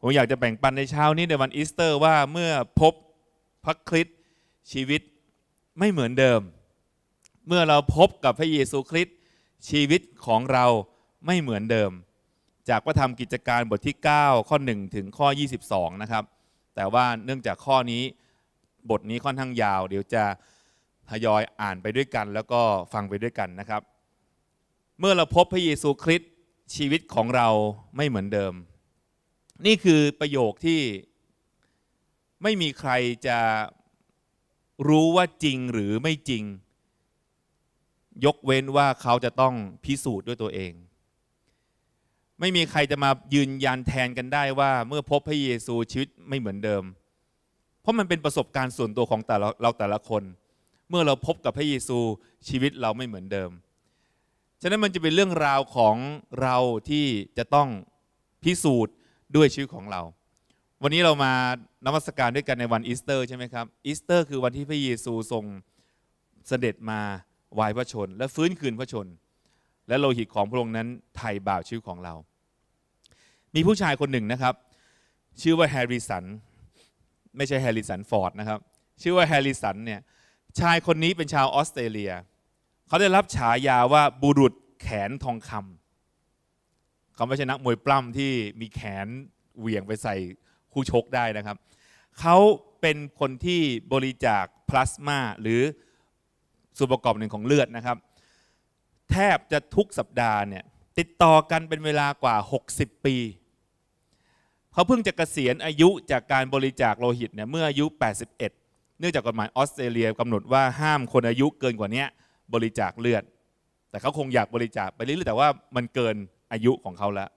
ผมอยากจะแบ่งปันในเช้านี้ในวันอีสเตอร์ว่าเมื่อพบพระคริสต์ชีวิตไม่เหมือนเดิม เมื่อเราพบกับพระเยซูคริสต์ชีวิตของเราไม่เหมือนเดิม จากพระธรรมกิจการบทที่ 9 ข้อ 1 ถึงข้อ22 นะครับ แต่ว่าเนื่องจากข้อนี้บทนี้ค่อนข้างยาว เดี๋ยวจะทยอยอ่านไปด้วยกันแล้วก็ฟังไปด้วยกันนะครับ เมื่อเราพบพระเยซูคริสต์ชีวิตของเราไม่เหมือนเดิมนี่คือประโยคที่ไม่มีใครจะรู้ว่าจริงหรือไม่จริง ยกเว้นว่าเขาจะต้องพิสูจน์ด้วยตัวเอง ไม่มีใครจะมายืนยันแทนกันได้ว่า เมื่อพบพระเยซูชีวิตไม่เหมือนเดิม เพราะมันเป็นประสบการณ์ส่วนตัวของแต่เราแต่ละคน เมื่อเราพบกับพระเยซูชีวิตเราไม่เหมือนเดิม ฉะนั้นมันจะเป็นเรื่องราวของเราที่จะต้องพิสูจน์ด้วยชีวิตของเรา วันนี้เรามานมัสการด้วยกันในวันอีสเตอร์ใช่ไหมครับ อีสเตอร์ คือวันที่พระเยซูทรงเสด็จมาวายพระชน และฟื้นคืนพระชน และโลหิตของพระองค์นั้นไถ่บาปชีวิตของเรา มีผู้ชายคนหนึ่งนะครับ ชื่อว่าแฮร์ริสัน ไม่ใช่แฮร์ริสันฟอร์ดนะครับ ชื่อว่าแฮร์ริสันเนี่ย ชายคนนี้เป็นชาวออสเตรเลีย เขาได้รับฉายาว่าบุรุษแขนทองคำเขาไม่ใช่นักมวยปล้ำที่มีแขนเหวี่ยงไปใส่คู่ชกได้นะครับ เขาเป็นคนที่บริจาคพลาสมาหรือส่วนประกอบหนึ่งของเลือดนะครับ แทบจะทุกสัปดาห์เนี่ย ติดต่อกันเป็นเวลากว่า 60 ปี เขาเพิ่งจะกะเกษียณอายุจากการบริจาคโลหิตเนี่ยเมื่ออายุ 81 เนื่องจากกฎหมายออสเตรเลียกำหนดว่าห้ามคนอายุเกินกว่านี้บริจาคเลือด แต่เขาคงอยากบริจาคไปเรื่อยๆแต่ว่ามันเกินอายุ ของเขา แล้ว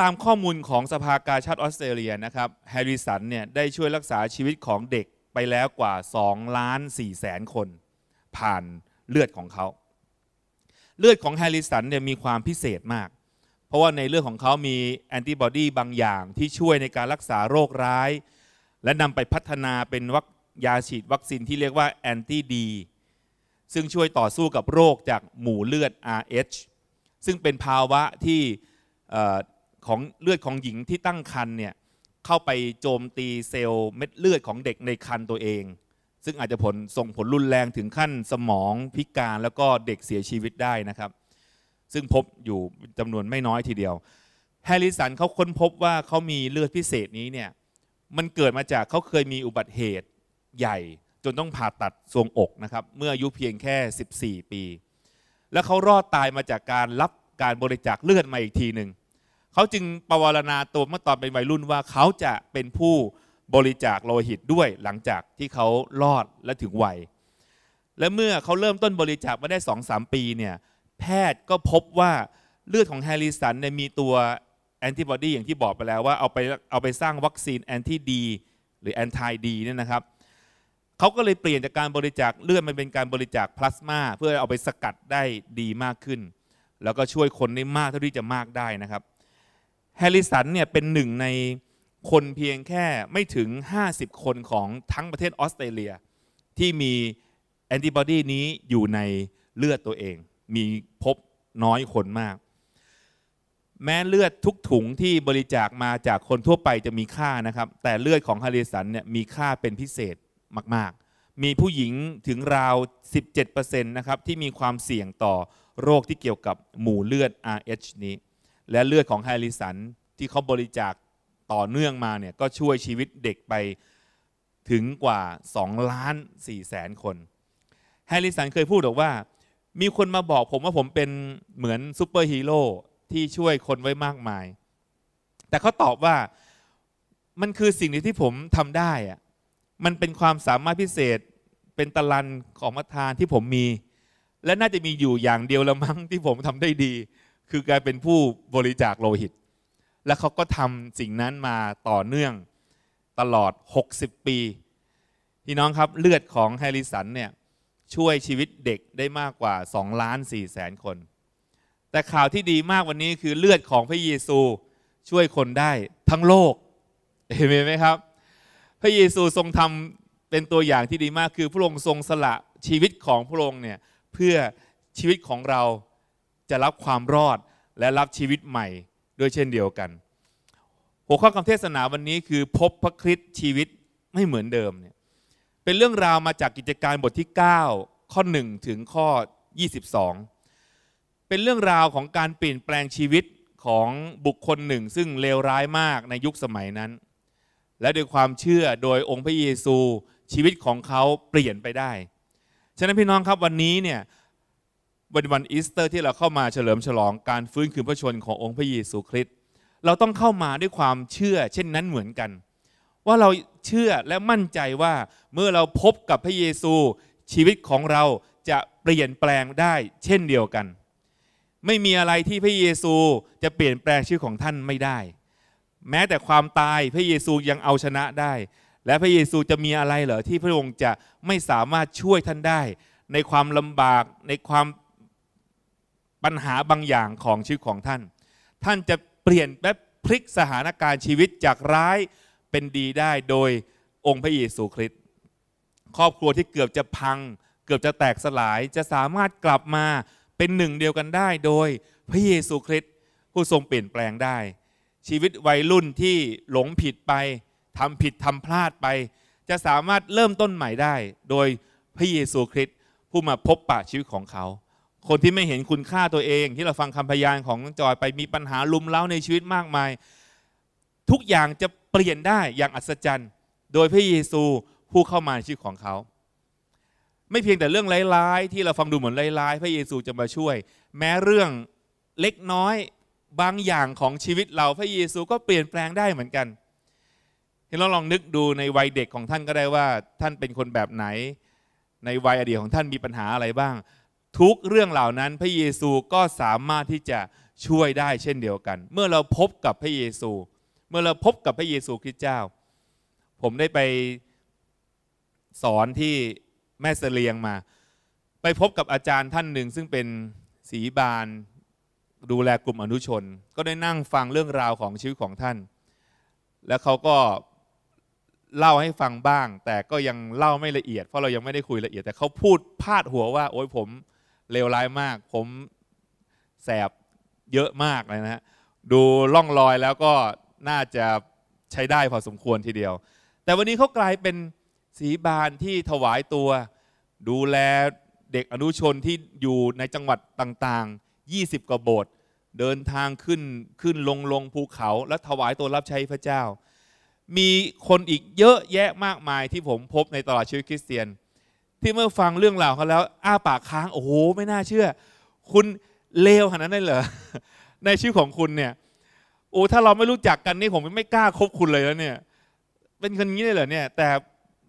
ตามข้อมูลของ สภา กาชาติออสเตรเลียนะครับแฮร์ริสันเนี่ย ได้ช่วยรักษาชีวิตของเด็กไปแล้วกว่า2ล้าน4แสน คน ผ่านเลือดของเขา เลือดของแฮร์ริสันเนี่ย มีความพิเศษมาก เพราะว่าใน เลือด ของเขามีแอนติบอดีบางอย่างที่ช่วยในการรักษาโรคร้าย และนำไปพัฒนาเป็นวัคยาฉีดวัคซีนที่เรียกว่าแอนตี้ดีซึ่งช่วยต่อสู้กับโรคจากหมู่เลือด RH ซึ่งเป็นภาวะที่ของเลือดของหญิงที่ตั้งครรภ์เนี่ย เข้าไปโจมตีเซลล์เม็ดเลือดของเด็กในครรภ์ตัวเอง ซึ่งอาจจะผลส่งผลรุนแรงถึงขั้นสมองพิการแล้วก็เด็กเสียชีวิตได้นะครับ ซึ่งพบอยู่จำนวนไม่น้อยทีเดียวแฮริสันเขาค้นพบว่าเขามีเลือดพิเศษนี้ เนี่ย มันเกิดมาจากเขาเคยมีอุบัติเหตุใหญ่ จนต้องผ่าตัดทรวงอกนะครับเมื่ออายุเพียงแค่ 14 ปีแล้วเขารอดตายมาจากการรับการบริจาคเลือดมาอีกทีหนึ่ง เขาจึงปวารณาตัวเมื่อตอนเป็นวัยรุ่นว่าเขาจะเป็นผู้บริจาคโลหิตด้วยหลังจากที่เขารอดและถึงวัย และเมื่อเขาเริ่มต้นบริจาคมาได้สองสามปีเนี่ย แพทย์ก็พบว่าเลือดของแฮร์ริสันเนี่ยมีตัวแอนติบอดีอย่างที่บอกไปแล้วว่าเอาไปเอาไปสร้างวัคซีนแอนตี้ดีหรือแอนตี้ดีเนี่ยนะครับเขาก็เลยเปลี่ยนจากการบริจาคเลือดมันเป็นการบริจาคพลาสมา เพื่อเอาไปสกัดได้ดีมากขึ้น แล้วก็ช่วยคนได้มากเท่าที่จะมากได้นะครับแฮริสันเนี่ยเป็นหนึ่งในคนเพียงแค่ไม่ถึง 50 คนของทั้งประเทศออสเตรเลีย ที่มีแอนติบอดีนี้อยู่ในเลือดตัวเอง มีพบน้อยคนมาก แม้เลือดทุกถุงที่บริจาคมาจากคนทั่วไปจะมีค่านะครับ แต่เลือดของฮาริสันเนี่ยมีค่าเป็นพิเศษมากๆ มีผู้หญิงถึงราว 17%นะครับ ที่มีความเสี่ยงต่อโรคที่เกี่ยวกับหมู่เลือด RH นี้ และเลือด ของไฮริสัน ที่เขาบริจาคต่อเนื่องมาเนี่ยก็ช่วยชีวิตเด็กไปถึงกว่า 2 ล้าน 4 แสน คนแฮร์ริสัน เคยพูดบอกว่า มีคนมาบอกผมว่าผมเป็นเหมือนซูเปอร์ฮีโร่ที่ช่วยคนไว้มากมาย แต่เขาตอบว่ามันคือสิ่งที่ผมทำได้อะมันเป็นความสามารถพิเศษเป็นตะลันของประธานที่ผมมี และน่าจะมีอยู่อย่างเดียวละมั้งที่ผมทำได้ดี คือการเป็นผู้บริจาคโลหิต และเขาก็ทำสิ่งนั้นมาต่อเนื่องตลอด 60 ปี พี่น้องครับเลือดของแฮริสันเนี่ยช่วยชีวิตเด็กได้มากกว่า2ล้าน4แสนคน แต่ข่าวที่ดีมากวันนี้คือเลือดของพระเยซูช่วยคนได้ทั้งโลกเห็นไหมครับพระเยซูทรงทำเป็นตัวอย่างที่ดีมากคือพระองค์ทรงสละชีวิตของพระองค์เนี่ยเพื่อชีวิตของเราจะรับความรอดและรับชีวิตใหม่ด้วยเช่นเดียวกัน หัวข้อคำเทศนาวันนี้คือพบพระคริสต์ชีวิต ไม่เหมือนเดิมเนี่ยเป็นเรื่องราวมาจากกิจการบทที่ 9 ข้อ 1 ถึงข้อ 22 เป็นเรื่องราวของการเปลี่ยนแปลงชีวิตของบุคคลหนึ่ง ซึ่งเลวร้ายมากในยุคสมัยนั้นและด้วยความเชื่อโดยองค์พระเยซูชีวิตของเขาเปลี่ยนไปได้ ฉะนั้นพี่น้องครับวันนี้เนี่ยวันวันอีสเตอร์ ที่เราเข้ามาเฉลิมฉลองการฟื้นคืนพระชนขององค์พระเยซูคริสต์เราต้องเข้ามาด้วยความเชื่อ เช่นนั้นเหมือนกัน ว่าเราเชื่อและมั่นใจว่าเมื่อเราพบกับพระเยซูชีวิตของเราจะเปลี่ยนแปลงได้เช่นเดียวกัน ไม่มีอะไรที่พระเยซูจะเปลี่ยนแปลงชีวิตของท่านไม่ได้แม้แต่ความตายพระเยซูยังเอาชนะได้ และพระเยซูจะมีอะไรเหรอ ที่พระองค์จะไม่สามารถช่วยท่านได้ ในความลำบากในความปัญหาบางอย่างของชีวิตของท่าน ท่านจะเปลี่ยนแบบพลิกสถานการณ์ชีวิตจากร้ายเป็นดีได้โดยองค์พระเยซูคริสต์ครอบครัวที่เกือบจะพังเกือบจะแตกสลาย จะสามารถกลับมาเป็นหนึ่งเดียวกันได้ โดยพระเยซูคริสต์ผู้ทรงเปลี่ยนแปลงได้ชีวิตวัยรุ่นที่หลงผิดไปทำผิดทำพลาดไป จะสามารถเริ่มต้นใหม่ได้ โดยพระเยซูคริสต์ผู้มาพบปะชีวิตของเขา คนที่ไม่เห็นคุณค่าตัวเอง ที่เราฟังคำพยานของจอย ไปมีปัญหาลุมเล้าในชีวิตมากมาย ทุกอย่างจะเปลี่ยนได้อย่างอัศจรรย์โดยพระเยซูผู้เข้ามาในชีวิตของเขา ไม่เพียงแต่เรื่องร้ายๆที่เราฟังดูเหมือนร้ายๆพระเยซูจะมาช่วย แม้เรื่องเล็กน้อยบางอย่างของชีวิตเราพระเยซูก็เปลี่ยนแปลงได้เหมือนกันเราลองนึกดูในวัยเด็กของท่านก็ได้ว่า ท่านเป็นคนแบบไหน ในวัยอดีตของท่านมีปัญหาอะไรบ้าง ทุกเรื่องเหล่านั้นพระเยซูก็สามารถที่จะช่วยได้เช่นเดียวกัน เมื่อเราพบกับพระเยซู เมื่อเราพบกับพระเยซูคริสต์เจ้า ผมได้ไปสอนที่แม่เสลียงมา ไปพบกับอาจารย์ท่านหนึ่งซึ่งเป็นศีบาลดูแลกลุ่มอนุชนก็ได้นั่งฟังเรื่องราวของชีวิตของท่าน และเขาก็เล่าให้ฟังบ้าง แต่ก็ยังเล่าไม่ละเอียดเพราะเรายังไม่ได้คุยละเอียด แต่เขาพูดพาดหัวว่าโอ้ยผมเลวร้ายมาก ผมแสบเยอะมากเลยนะฮะดูล่องรอยแล้วก็น่าจะใช้ได้พอสมควรทีเดียว แต่วันนี้เขากลายเป็นสีบานที่ถวายตัว ดูแลเด็กอนุชนที่อยู่ในจังหวัดต่าง20กว่าโบสถ์เดินทางขึ้นขึ้นลงลงภูเขาและถวายตัวรับใช้พระเจ้า มีคนอีกเยอะแยะมากมายที่ผมพบในตลอดชีวิตคริสเตียน ที่เมื่อฟังเรื่องราวเขาแล้ว อ้าปากค้าง โอ้โห ไม่น่าเชื่อ คุณเลวขนาดนั้นเลยเหรอ ในชื่อของคุณเนี่ยโอ้ถ้าเราไม่รู้จักกันนี่ผมไม่กล้าคบคุณเลยแล้วเนี่ย เป็นคนนี้เลยเหรอเนี่ยแต่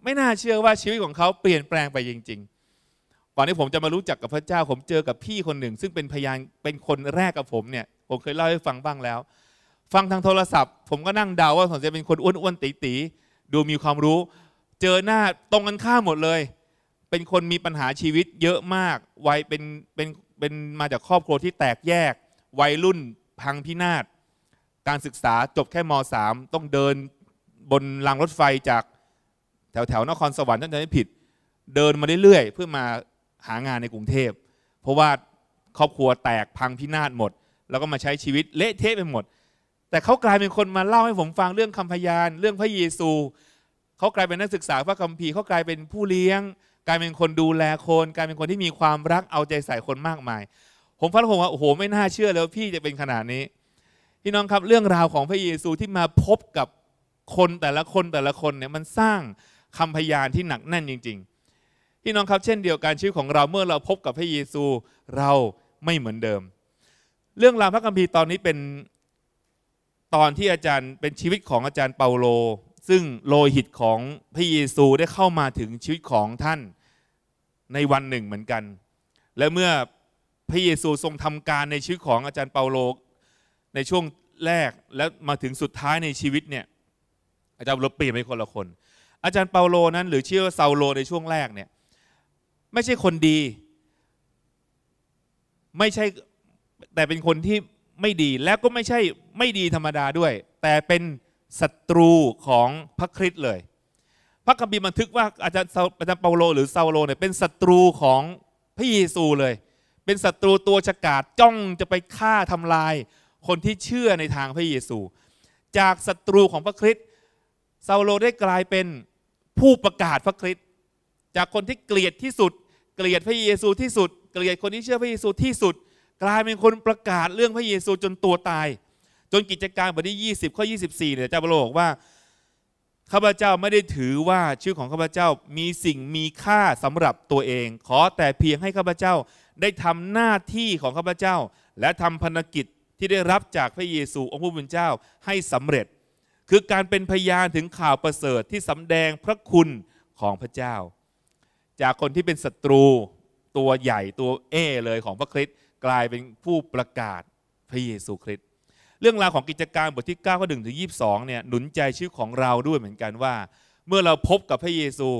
ไม่น่าเชื่อว่าชีวิตของเขาเปลี่ยนแปลงไปจริง ๆก่อนที่ผมจะมารู้จักกับพระเจ้าผมเจอกับพี่คนหนึ่ง ซึ่งเป็นพยานเป็นคนแรกกับผมเนี่ย ผมเคยเล่าให้ฟังบ้างแล้ว ฟังทางโทรศัพท์ผมก็นั่งเดาว่าสงสัยเป็นคนอ้วนๆตีๆดูมีความรู้ เจอหน้าตรงกันข้ามหมดเลย เป็นคนมีปัญหาชีวิตเยอะมากวัยเป็นเป็นเป็นมาจากครอบครัวที่แตกแยก วัยรุ่นพังพินาศการศึกษาจบแค่ม .3 ต้องเดินบนรางรถไฟจากแถวแถวนครสวรรค์ถ้าจะไม่ผิด เดินมาเรื่อยๆ เพื่อมาหางานในกรุงเทพเพราะว่าครอบครัวแตกพังพินาศหมด แล้วก็มาใช้ชีวิตเละเทะไปหมด แต่เขากลายเป็นคนมาเล่าให้ผมฟังเรื่องคำพยานเรื่องพระเยซูเขากลายเป็นนักศึกษาพระคัมภีร์เขากลายเป็นผู้เลี้ยง กลายเป็นคนดูแลคน กลายเป็นคนที่มีความรักเอาใจใส่คนมากมาย ผมฟังแล้วผมว่าโอ้โห ไม่น่าเชื่อเลยว่าพี่จะเป็นขนาดนี้ พี่น้องครับเรื่องราวของพระเยซูที่มาพบกับคนแต่ละคนแต่ละคนเนี่ยมันสร้างคำพยานที่หนักแน่นจริง ๆพี่น้องครับเช่นเดียวกันชีวิตของเราเมื่อเราพบกับพระเยซูเราไม่เหมือนเดิม เรื่องราวพระคัมภีร์ตอนนี้เป็นตอนที่อาจารย์เป็นชีวิตของอาจารย์เปาโล ซึ่งโลหิตของพระเยซูได้เข้ามาถึงชีวิตของท่านในวันหนึ่งเหมือนกัน และเมื่อพระเยซูทรงทำการในชีวิตของอาจารย์เปาโลในช่วงแรกและมาถึงสุดท้ายในชีวิตเนี่ยอาจารย์เปาโลเปลี่ยนไปคนละคน อาจารย์เปาโลนั้น หรือชื่อว่าซาโลในช่วงแรกเนี่ยไม่ใช่คนดีไม่ใช่แต่เป็นคนที่ไม่ดีแล้วก็ไม่ใช่ไม่ดีธรรมดาด้วย แต่เป็นศัตรูของพระคริสต์เลย พระคัมภีร์บันทึกว่าอาจารย์อาจารย์เปาโลหรือซาโลเนี่ยเป็นศัตรูของพระเยซูเลย เป็นศัตรูตัวฉกาจจ้องจะไปฆ่าทำลายคนที่เชื่อในทางพระเยซู จากศัตรูของพระคริสต์ซาโลได้กลายเป็นผู้ประกาศพระคริสต์จากคนที่เกลียดที่สุดเกลียดพระเยซูที่สุดเกลียดคนที่เชื่อพระเยซูที่สุด กลายเป็นคนประกาศเรื่องพระเยซูจนตัวตาย จนกิจการบทที่20 ข้อ 24เนี่ยเจ้ะบอกว่าข้าพเจ้าไม่ได้ถือว่าชื่อของข้าพเจ้ามีสิ่งมีค่าสำหรับตัวเอง ขอแต่เพียงให้ข้าพเจ้าได้ทำหน้าที่ของข้าพเจ้า และทำภารกิจที่ได้รับจากพระเยซู องค์ผู้เป็นเจ้าให้สำเร็จ คือการเป็นพยานถึงข่าวประเสริฐที่สำแดงพระคุณของพระเจ้าจากคนที่เป็นศัตรูตัวใหญ่ตัวเอ เลยของพระคริสต์กลายเป็นผู้ประกาศพระเยซูคริสต์เรื่องราวของกิจการบทที่9ข้อ1ถึง 22 เนี่ย หนุนใจชีวิตของเราด้วยเหมือนกันว่า เมื่อเราพบกับพระเยซู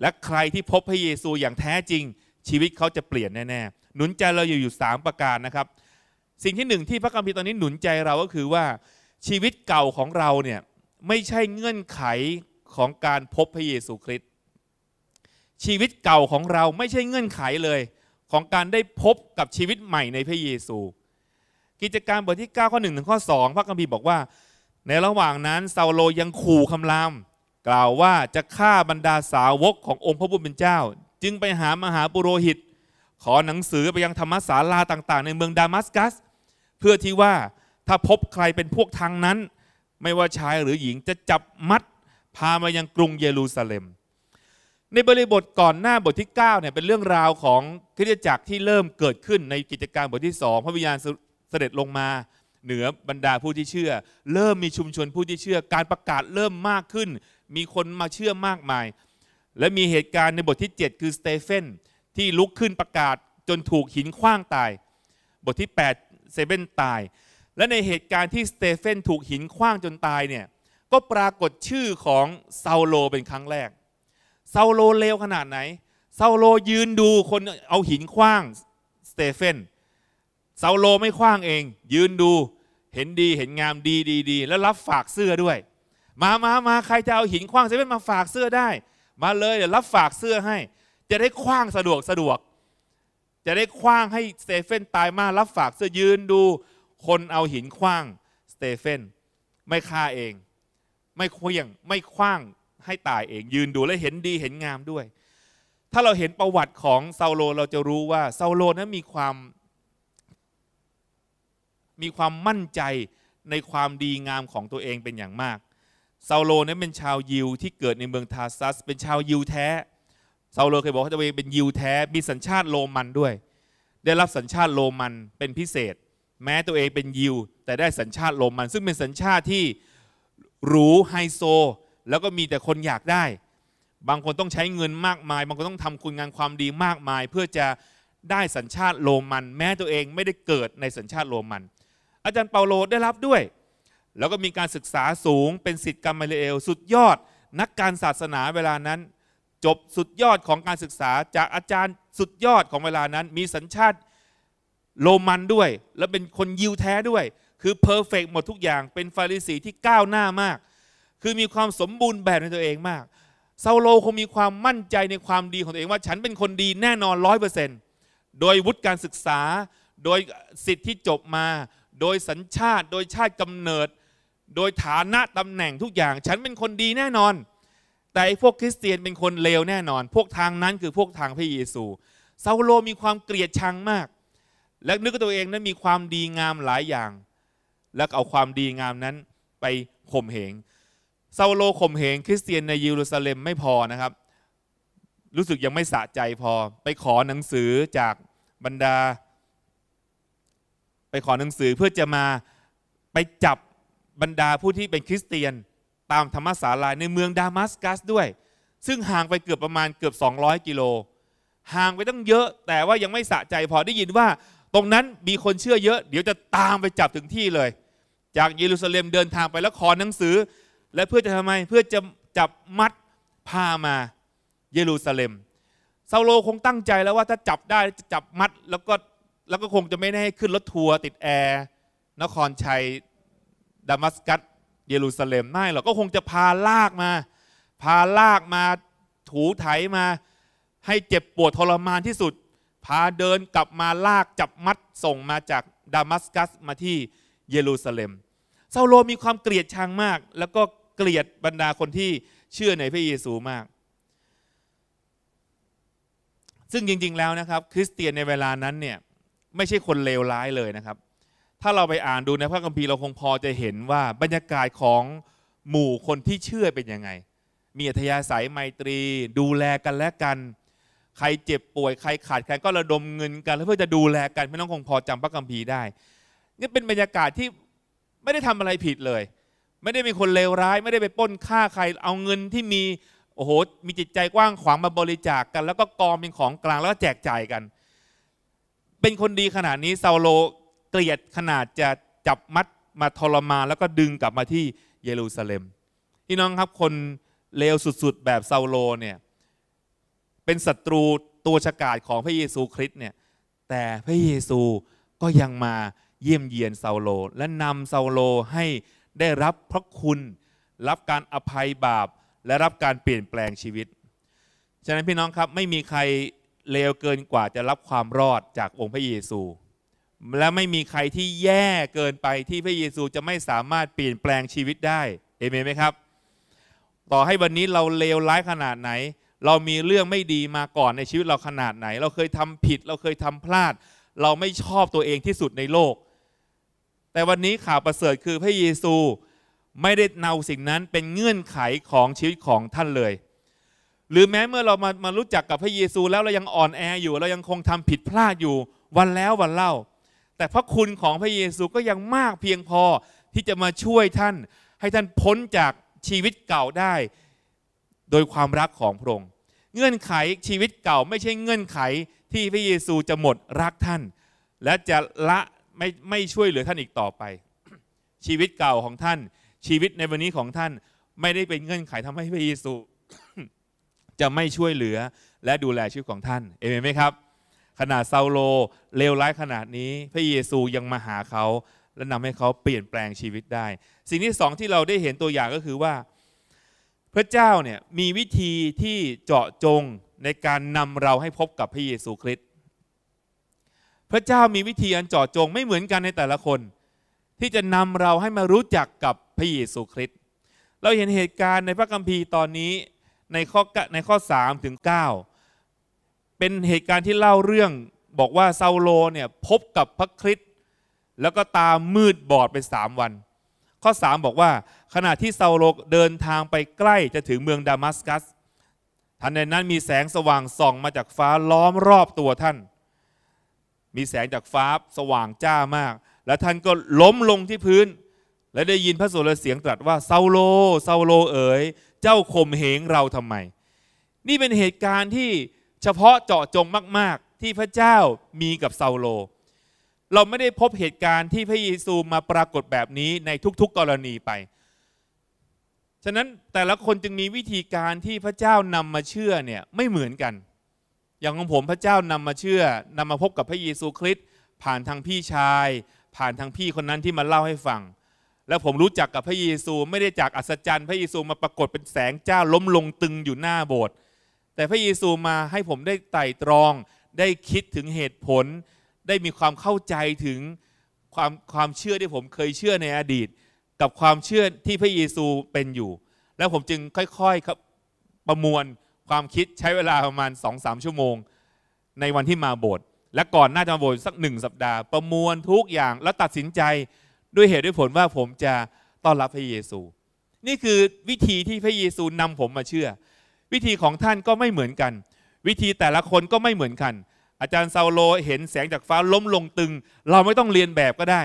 และใครที่พบพระเยซูอย่างแท้จริง ชีวิตเขาจะเปลี่ยนแน่ ๆ หนุนใจเราอยู่อยู่ 3 ประการนะครับ สิ่งที่หนึ่งที่พระคัมภีร์ตอนนี้หนุนใจเราก็คือว่าชีวิตเก่าของเราเนี่ยไม่ใช่เงื่อนไขของการพบพระเยซูคริสต์ชีวิตเก่าของเราไม่ใช่เงื่อนไขเลย ของการได้พบกับชีวิตใหม่ในพระเยซู กิจการบทที่ 9 ข้อ 1 ถึงข้อ2 พระคัมภีร์บอกว่า ในระหว่างนั้น ซาโลยังขู่คำราม กล่าวว่าจะฆ่าบรรดาสาวกขององค์พระผู้เป็นเจ้า จึงไปหามหาปุโรหิต ขอหนังสือไปยังธรรมศาลาต่าง ๆ ในเมืองดามัสกัส เพื่อที่ว่าถ้าพบใครเป็นพวกทางนั้น ไม่ว่าชายหรือหญิงจะจับมัดพามายังกรุงเยรูซาเล็มในบริบทก่อนหน้าบทที่ 9เนี่ยเป็นเรื่องราวของคริสตจักร ที่เริ่มเกิดขึ้นในกิจการบทที่สองพระวิญญาณเสด็จลงมา เหนือบรรดาผู้ที่เชื่อ เริ่มมีชุมชนผู้ที่เชื่อ การประกาศเริ่มมากขึ้น มีคนมาเชื่อมากมาย และมีเหตุการณ์ในบทที่ 7 คือสเตเฟนที่ลุกขึ้นประกาศจนถูกหินคว้างตาย บทที่8เซเว่นตายและในเหตุการณ์ที่สเตเฟน ถูกหินคว้างจนตายเนี่ยก็ปรากฏชื่อของซาโล เป็นครั้งแรกซาโลเลวขนาดไหนซาโลยืนดูคนเอาหินคว้างสเตเฟนเซาโลไม่คว้างเอง ยืนดูเห็นดีเห็นงามดีดีดีแล้วรับฝากเสื้อด้วย มามามาใครจะเอาหินคว้างสเตเฟนมาฝากเสื้อได้ มาเลยเดี๋ยวรับฝากเสื้อให้ จะได้คว้างสะดวกสะดวกจะได้คว้างให้สเตเฟนตายมารับฝากเสื้อยืนดู คนเอาหินคว้างสเตเฟน ไม่ฆ่าเอง ไม่เควียงไม่คว้างให้ตายเองยืนดูและเห็นดีเห็นงามด้วย ถ้าเราเห็นประวัติของเซาโลเราจะรู้ว่าเซาโลนั้นมีความมีความมั่นใจในความดีงามของตัวเองเป็นอย่างมากเซาโลนั้นเป็นชาวยิวที่เกิดในเมืองทาซัส เป็นชาวยิวแท้เซาโลเคยบอกว่าตัวเองเป็นยิวแท้มีสัญชาติโรมันด้วย ได้รับสัญชาติโรมันเป็นพิเศษ แม้ตัวเองเป็นยิวแต่ได้สัญชาติโรมัน ซึ่งเป็นสัญชาติที่หรูไฮโซแล้วก็มีแต่คนอยากได้ บางคนต้องใช้เงินมากมาย บางคนต้องทำคุณงานความดีมากมาย เพื่อจะได้สัญชาติโรมัน แม้ตัวเองไม่ได้เกิดในสัญชาติโรมัน อาจารย์เปาโลได้รับด้วย แล้วก็มีการศึกษาสูงเป็นสิทธิ์กามาเลเอลสุดยอดนักการศาสนาเวลานั้น จบสุดยอดของการศึกษา จากอาจารย์สุดยอดของเวลานั้นมีสัญชาติโรมันด้วย และเป็นคนยิวแท้ด้วย คือเพอร์เฟกหมดทุกอย่างเป็นฟาริสีที่ก้าวหน้ามากคือมีความสมบูรณ์แบบในตัวเองมากซาโลคงมีความมั่นใจในความดีของตัวเองว่าฉันเป็นคนดีแน่นอนร้อยเปอร์เซนต์โดยวุฒิการศึกษา โดยสิทธิ์ที่จบมา โดยสัญชาติ โดยชาติกำเนิด โดยฐานะตำแหน่งทุกอย่าง ฉันเป็นคนดีแน่นอน แต่พวกคริสเตียนเป็นคนเลวแน่นอน พวกทางนั้นคือพวกทางพระเยซูซาโลมีความเกลียดชังมาก และนึกตัวเองนั้นมีความดีงามหลายอย่าง และเอาความดีงามนั้นไปข่มเหงซาโลข่มเหงคริสเตียนในเยรูซาเล็มไม่พอนะครับ รู้สึกยังไม่สะใจพอไปขอหนังสือจากบรรดา ไปขอหนังสือเพื่อจะมาไปจับบรรดาผู้ที่เป็นคริสเตียนตามธรรมศาลาในเมืองดามัสกัสด้วย ซึ่งห่างไปเกือบประมาณเกือบ 200 กิโลห่างไปตั้งเยอะแต่ว่ายังไม่สะใจพอได้ยินว่า ตรงนั้นมีคนเชื่อเยอะ เดี๋ยวจะตามไปจับถึงที่เลย จากเยรูซาเล็มเดินทางไปแล้วขอหนังสือและเพื่อจะทำไมเพื่อจะจับมัดพามาเยรูซาเล็มซาโลคงตั้งใจแล้วว่าถ้าจับได้จะจับมัดแล้วก็แล้วก็คงจะไม่ได้ให้ขึ้นรถทัวร์ติดแอร์นครชัยดามัสกัสเยรูซาเล็มไม่หรอกก็คงจะพาลากมา พาลากมาถูไถมา ให้เจ็บปวดทรมานที่สุด พาเดินกลับมาลากจับมัดส่งมาจากดามัสกัสมาที่เยรูซาเล็มซาโลมีความเกลียดชังมาก แล้วก็เกลียดบรรดาคนที่เชื่อในพระเยซูมาก ซึ่งจริง ๆ แล้วนะครับ คริสเตียนในเวลานั้นเนี่ยไม่ใช่คนเลวร้ายเลยนะครับ ถ้าเราไปอ่านดูในพระคัมภีร์เราคงพอจะเห็นว่าบรรยากาศของหมู่คนที่เชื่อเป็นยังไง มีอัธยาศัย ไมตรีดูแลกัน และกัน ใครเจ็บป่วยใครขาด แคลนก็ระดมเงินกันเพื่อจะดูแลกัน ไม่น้องคงพอจำพระคัมภีร์ได้ นี่เป็นบรรยากาศที่ไม่ได้ทำอะไรผิดเลยไม่ได้เป็นคนเลวร้าย ไม่ได้ไปป้นฆ่าใครเอาเงินที่มีโอ้โหมีจิตใจกว้างขวางมาบริจาคกกัน แล้วก็กองเป็นของกลาง แล้วแจกจ่ายกัน เป็นคนดีขนาดนี้ซาโลเกลียดขนาดจะจับมัดมาทรมานแล้วก็ดึงกลับมาที่เยรูซาเล็มพี่น้องครับคนเลวสุด ๆ แบบซาโลเนี่ยเป็นศัตรูตัวฉกาจของพระเยซูคริสต์เนี่ยแต่พระเยซูก็ยังมาเยี่ยมเยียนซาโล และนำซาโลให้ได้รับพระคุณรับการอภัยบาป และรับการเปลี่ยนแปลงชีวิต ฉะนั้นพี่น้องครับ ไม่มีใครเลวเกินกว่าจะรับความรอดจากองค์พระเยซู และไม่มีใครที่แย่เกินไปที่พระเยซูจะไม่สามารถเปลี่ยนแปลงชีวิตได้เอเมนไหมครับ ต่อให้วันนี้เราเลวร้ายขนาดไหน เรามีเรื่องไม่ดีมาก่อนในชีวิตเราขนาดไหน เราเคยทำผิดเราเคยทำพลาด เราไม่ชอบตัวเองที่สุดในโลกแต่วันนี้ข่าวประเสริฐคือพระเยซู ไม่ได้เนาสิ่งนั้นเป็นเงื่อนไขของชีวิตของท่านเลย หรือแม้เมื่อเรามามารู้จักกับพระเยซูแล้ว เรายังอ่อนแออยู่ เรายังคงทำผิดพลาดอยู่วันแล้ววันเล่า แต่พระคุณของพระเยซูก็ยังมากเพียงพอ ที่จะมาช่วยท่านให้ท่านพ้นจากชีวิตเก่าได้ โดยความรักของพระองค์เงื่อนไขชีวิตเก่าไม่ใช่เงื่อนไขที่พระเยซูจะหมดรักท่าน และจะละไม่ไม่ช่วยเหลือท่านอีกต่อไป ชีวิตเก่าของท่าน ชีวิตในวันนี้ของท่านไม่ได้เป็นเงื่อนไขทำให้พระเยซู จะไม่ช่วยเหลือและดูแลชีวิตของท่านเอเมนไหมครับ ขนาดซาโลเลวร้ายขนาดนี้พระเยซูยังมาหาเขาและนำให้เขาเปลี่ยนแปลงชีวิตได้ สิ่งที่สองที่เราได้เห็นตัวอย่างก็คือว่า พระเจ้าเนี่ยมีวิธีที่เจาะจงในการนำเราให้พบกับพระเยซูคริสต์พระเจ้ามีวิธีอันเจาะจงไม่เหมือนกันในแต่ละคน ที่จะนำเราให้มารู้จักกับพระเยซูคริสต์เราเห็นเหตุการณ์ในพระคัมภีร์ตอนนี้ ในข้อในข้อ3ถึง9เป็นเหตุการณ์ที่เล่าเรื่องบอกว่าเซาโลเนี่ย พบกับพระคริสต์แล้วก็ตามมืดบอดไปสามวัน ข้อ 3 บอกว่าขณะที่เซาโลเดินทางไปใกล้จะถึงเมืองดามัสกัส ทันใดนั้นมีแสงสว่างส่องมาจากฟ้าล้อมรอบตัวท่านมีแสงจาก ฟ้าสว่างจ้ามาก และท่านก็ล้มลงที่พื้น และได้ยินพระสุรเสียงตรัสว่าเซาโลเซาโลเอ๋ยเจ้าข่มเหงเราทำไมนี่เป็นเหตุการณ์ที่เฉพาะเจาะจงมาก ๆที่พระเจ้ามีกับเซาโลเราไม่ได้พบเหตุการณ์ที่พระเยซูมาปรากฏแบบนี้ในทุกๆกรณีไป ฉะนั้นแต่ละคนจึงมีวิธีการที่พระเจ้านำมาเชื่อเนี่ยไม่เหมือนกันอย่างของผมพระเจ้านำมาเชื่อ นำมาพบกับพระเยซูคริสต์ผ่านทางพี่ชาย ผ่านทางพี่คนนั้นที่มาเล่าให้ฟังแล้วผมรู้จักกับพระเยซู ไม่ได้จากอัศจรรย์พระเยซูมาปรากฏเป็นแสงเจ้าล้มลงตึงอยู่หน้าโบสถ์แต่พระเยซูมาให้ผมได้ไต่ตรอง ได้คิดถึงเหตุผล ได้มีความเข้าใจถึงความความเชื่อที่ผมเคยเชื่อในอดีต กับความเชื่อที่พระเยซูเป็นอยู่ แล้วผมจึงค่อยๆครับประมวลความคิดใช้เวลาประมาณ2อสชั่วโมง ในวันที่มาโบสถ์และก่อนหน้าจะมาโบสถ์สักหนึ่งสัปดาห์ประมวลทุกอย่างแล้วตัดสินใจด้วยเหตุด้วยผลว่าผมจะต้อนรับพระเยซู นี่คือวิธีที่พระเยซูนำผมมาเชื่อ วิธีของท่านก็ไม่เหมือนกัน วิธีแต่ละคนก็ไม่เหมือนกัน อาจารย์ซาโลเห็นแสงจากฟ้าล้มลงตึงเราไม่ต้องเรียนแบบก็ได้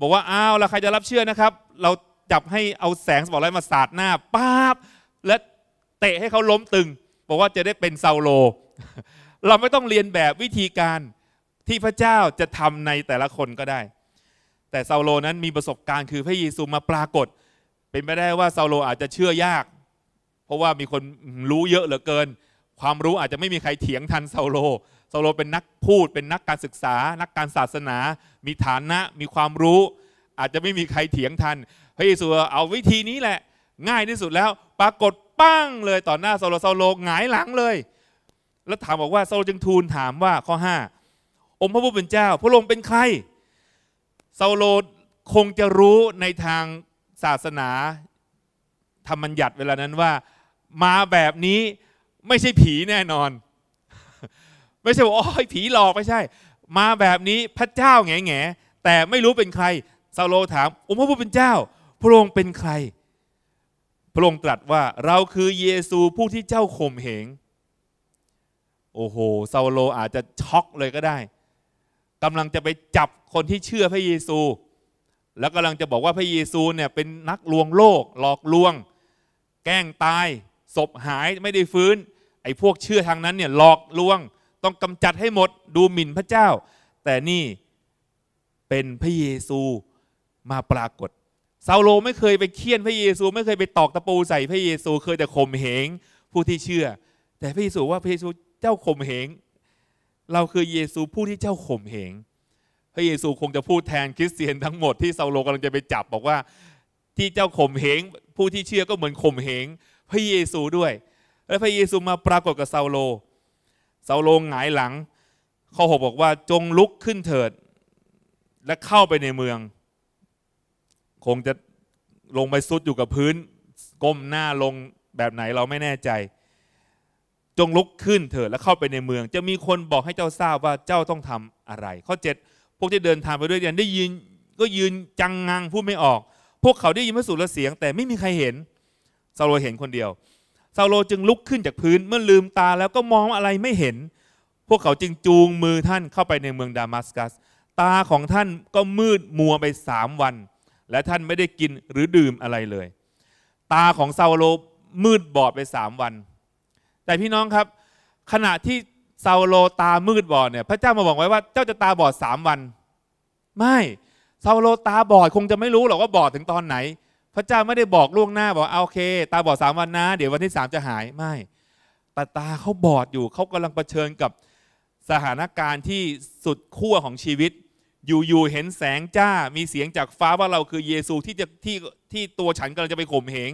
บอกว่าอ้าวแล้วใครจะรับเชื่อนะครับ เราจับให้เอาแสงสปอตไลท์มาสาดหน้าป๊าบและเตะให้เขาล้มตึง บอกว่าจะได้เป็นเซาโล เราไม่ต้องเรียนแบบวิธีการที่พระเจ้าจะทำในแต่ละคนก็ได้ แต่เซาโลนั้นมีประสบการณ์ คือพระเยซูมาปรากฏ เป็นไปได้ว่าเซาโลอาจจะเชื่อยาก เพราะว่ามีคนรู้เยอะเหลือเกิน ความรู้อาจจะไม่มีใครเถียงทันเซาโลเซาโลเป็นนักพูด เป็นนักการศึกษา นักการศาสนา มีฐานะ มีความรู้ อาจจะไม่มีใครเถียงทัน พระเยซูเอาวิธีนี้แหละ ง่ายที่สุดแล้ว ปรากฏปั้งเลยต่อหน้าซาโลซาโล หงายหลังเลย แล้วถามบอกว่าซาโลจึงทูลถามว่าข้อ5องค์พระผู้เป็นเจ้า พระองค์เป็นใครซาโลคงจะรู้ในทางศาสนาธรรมัญญัติเวลานั้นว่ามาแบบนี้ไม่ใช่ผีแน่นอน ไม่ใช่บอกอ๋อผีหลอกไม่ใช่ มาแบบนี้พระเจ้าแง่แง่แต่ไม่รู้เป็นใครซาโลถามองค์พระผู้เป็นเจ้า พระองค์เป็นใครพระองค์ตรัสว่าเราคือเยซูผู้ที่เจ้าข่มเหงโอ้โหซาโลอาจจะช็อกเลยก็ได้กำลังจะไปจับคนที่เชื่อพระเยซู แล้วกำลังจะบอกว่าพระเยซูเนี่ยเป็นนักลวงโลก หลอกลวง แกล้งตายศพหายไม่ได้ฟื้น ไอ้พวกเชื่อทางนั้นเนี่ยหลอกลวงต้องกำจัดให้หมดดูหมิ่นพระเจ้า แต่นี่เป็นพระเยซูมาปรากฏซาโลไม่เคยไปเคี่ยนพระเยซูไม่เคยไปตอกตะปูใส่พระเยซูเคยแต่ข่มเหงผู้ที่เชื่อ แต่พระเยซูว่าพระเยซูเจ้าข่มเหงเราคือเยซูผู้ที่เจ้าข่มเหงพระเยซูคงจะพูดแทนคริสเตียนทั้งหมดที่ซาโลกำลังจะไปจับบอกว่าที่เจ้าข่มเหงผู้ที่เชื่อก็เหมือนข่มเหงพระเยซูด้วย แล้วพระเยซูมาปรากฏกับซาโลซาโลหงายหลังข้อหบอกว่าจงลุกขึ้นเถิดและเข้าไปในเมืองคงจะลงไปซุดอยู่กับพื้น ก้มหน้าลงแบบไหนเราไม่แน่ใจ จงลุกขึ้นเถิดแล้ว เข้าไปในเมือง จะมีคนบอกให้เจ้าทราบว่าเจ้าต้องทำอะไร ข้อ7พวกที่เดินทางไปด้วยกันได้ยินก็ยืนจังงังพูด ไม่ออก พวกเขาได้ยินพระสุรเสียง แต่ไม่มีใครเห็นซาโลเห็นคนเดียวซาโลจึงลุกขึ้นจากพื้นเมื่อลืมตาแล้วก็มองอะไรไม่เห็น พวกเขาจึงจูงมือท่านเข้าไปในเมืองดามัสกัส ตาของท่านก็มืดมัวไปสามวันและท่านไม่ได้กินหรือดื่มอะไรเลย ตาของซาโลมืดบอดไปสามวันแต่พี่น้องครับ ขณะที่ซาโลตามืดบอดเนี่ยพระเจ้ามาบอกไว้ว่าเจ้าจะตาบอดสามวัน ไม่ซาโลตาบอดคงจะไม่รู้หรอกว่าบอดถึงตอนไหน พระเจ้าไม่ได้บอกล่วงหน้าบอกเอาโอเค ตาบอดสามวันนะเดี๋ยววันที่สามจะหายไม่แต่ตาเขาบอดอยู่เขากำลังเผชิญกับสถานการณ์ที่สุดขั้วของชีวิตอยู่ๆ เห็นแสงจ้ามีเสียงจากฟ้าว่าเราคือเยซูที่จะที่ที่ตัวฉันกำลังจะไปข่มเหง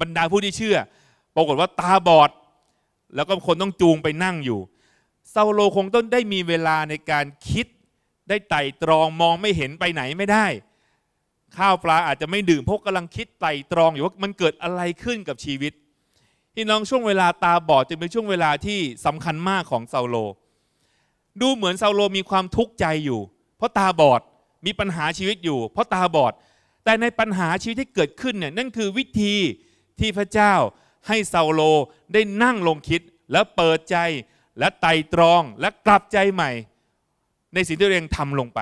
บรรดาผู้ที่เชื่อ ปรากฏว่าตาบอด แล้วก็คนต้องจูงไปนั่งอยู่เซาโลคงต้องได้มีเวลาในการคิดได้ไต่ตรองมองไม่เห็นไปไหนไม่ได้ ข้าวปลาอาจจะไม่ดื่มเพราะกำลังคิดไต่ตรองอยู่ว่ามันเกิดอะไรขึ้นกับชีวิตพี่น้องช่วงเวลาตาบอดจะเป็นช่วงเวลาที่สำคัญมากของเซาโล ดูเหมือนเซาโลมีความทุกข์ใจอยู่เพราะตาบอดมีปัญหาชีวิตอยู่เพราะตาบอด แต่ในปัญหาชีวิตที่เกิดขึ้นเนี่ยนั่นคือวิธีที่พระเจ้าให้เซาโลได้นั่งลงคิดและเปิดใจและไต่ตรองและกลับใจใหม่ ในสิ่งที่เรียงทำลงไป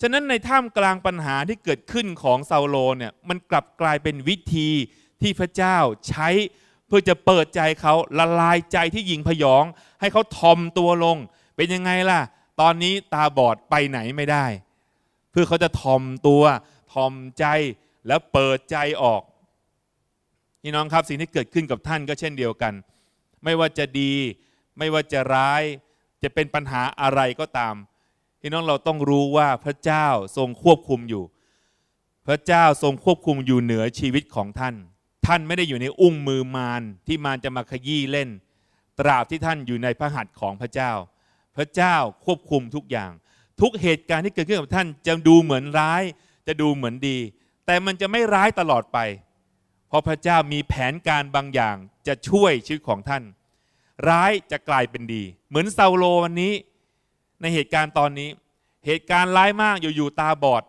ฉะนั้นในท่ามกลางปัญหาที่เกิดขึ้นของเซาโลเนี่ยมันกลับกลายเป็นวิธีที่พระเจ้าใช้เพื่อจะเปิดใจเขาละลายใจที่หญิงพยอง ให้เขาทอมตัวลงเป็นยังไงล่ะตอนนี้ตาบอดไปไหนไม่ได้ เพื่อเขาจะทอมตัว ทอมใจแล้วเปิดใจออกนี่น้องครับสิ่งที่เกิดขึ้นกับท่านก็เช่นเดียวกัน ไม่ว่าจะดีไม่ว่าจะร้ายจะเป็นปัญหาอะไรก็ตามพี่น้องเราต้องรู้ว่าพระเจ้าทรงควบคุมอยู่ พระเจ้าทรงควบคุมอยู่เหนือชีวิตของท่าน ท่านไม่ได้อยู่ในอุ้งมือมารที่มารจะมาขยี้เล่นตราบที่ท่านอยู่ในพระหัตถ์ของพระเจ้าพระเจ้าควบคุมทุกอย่าง ทุกเหตุการณ์ที่เกิดขึ้นกับท่านจะดูเหมือนร้ายจะดูเหมือนดี แต่มันจะไม่ร้ายตลอดไป เพราะพระเจ้ามีแผนการบางอย่าง จะช่วยชีวิตของท่าน ร้ายจะกลายเป็นดี เหมือนเซาโลวันนี้ ในเหตุการณ์ตอนนี้ เหตุการณ์ร้ายมากอยู่ๆตาบอด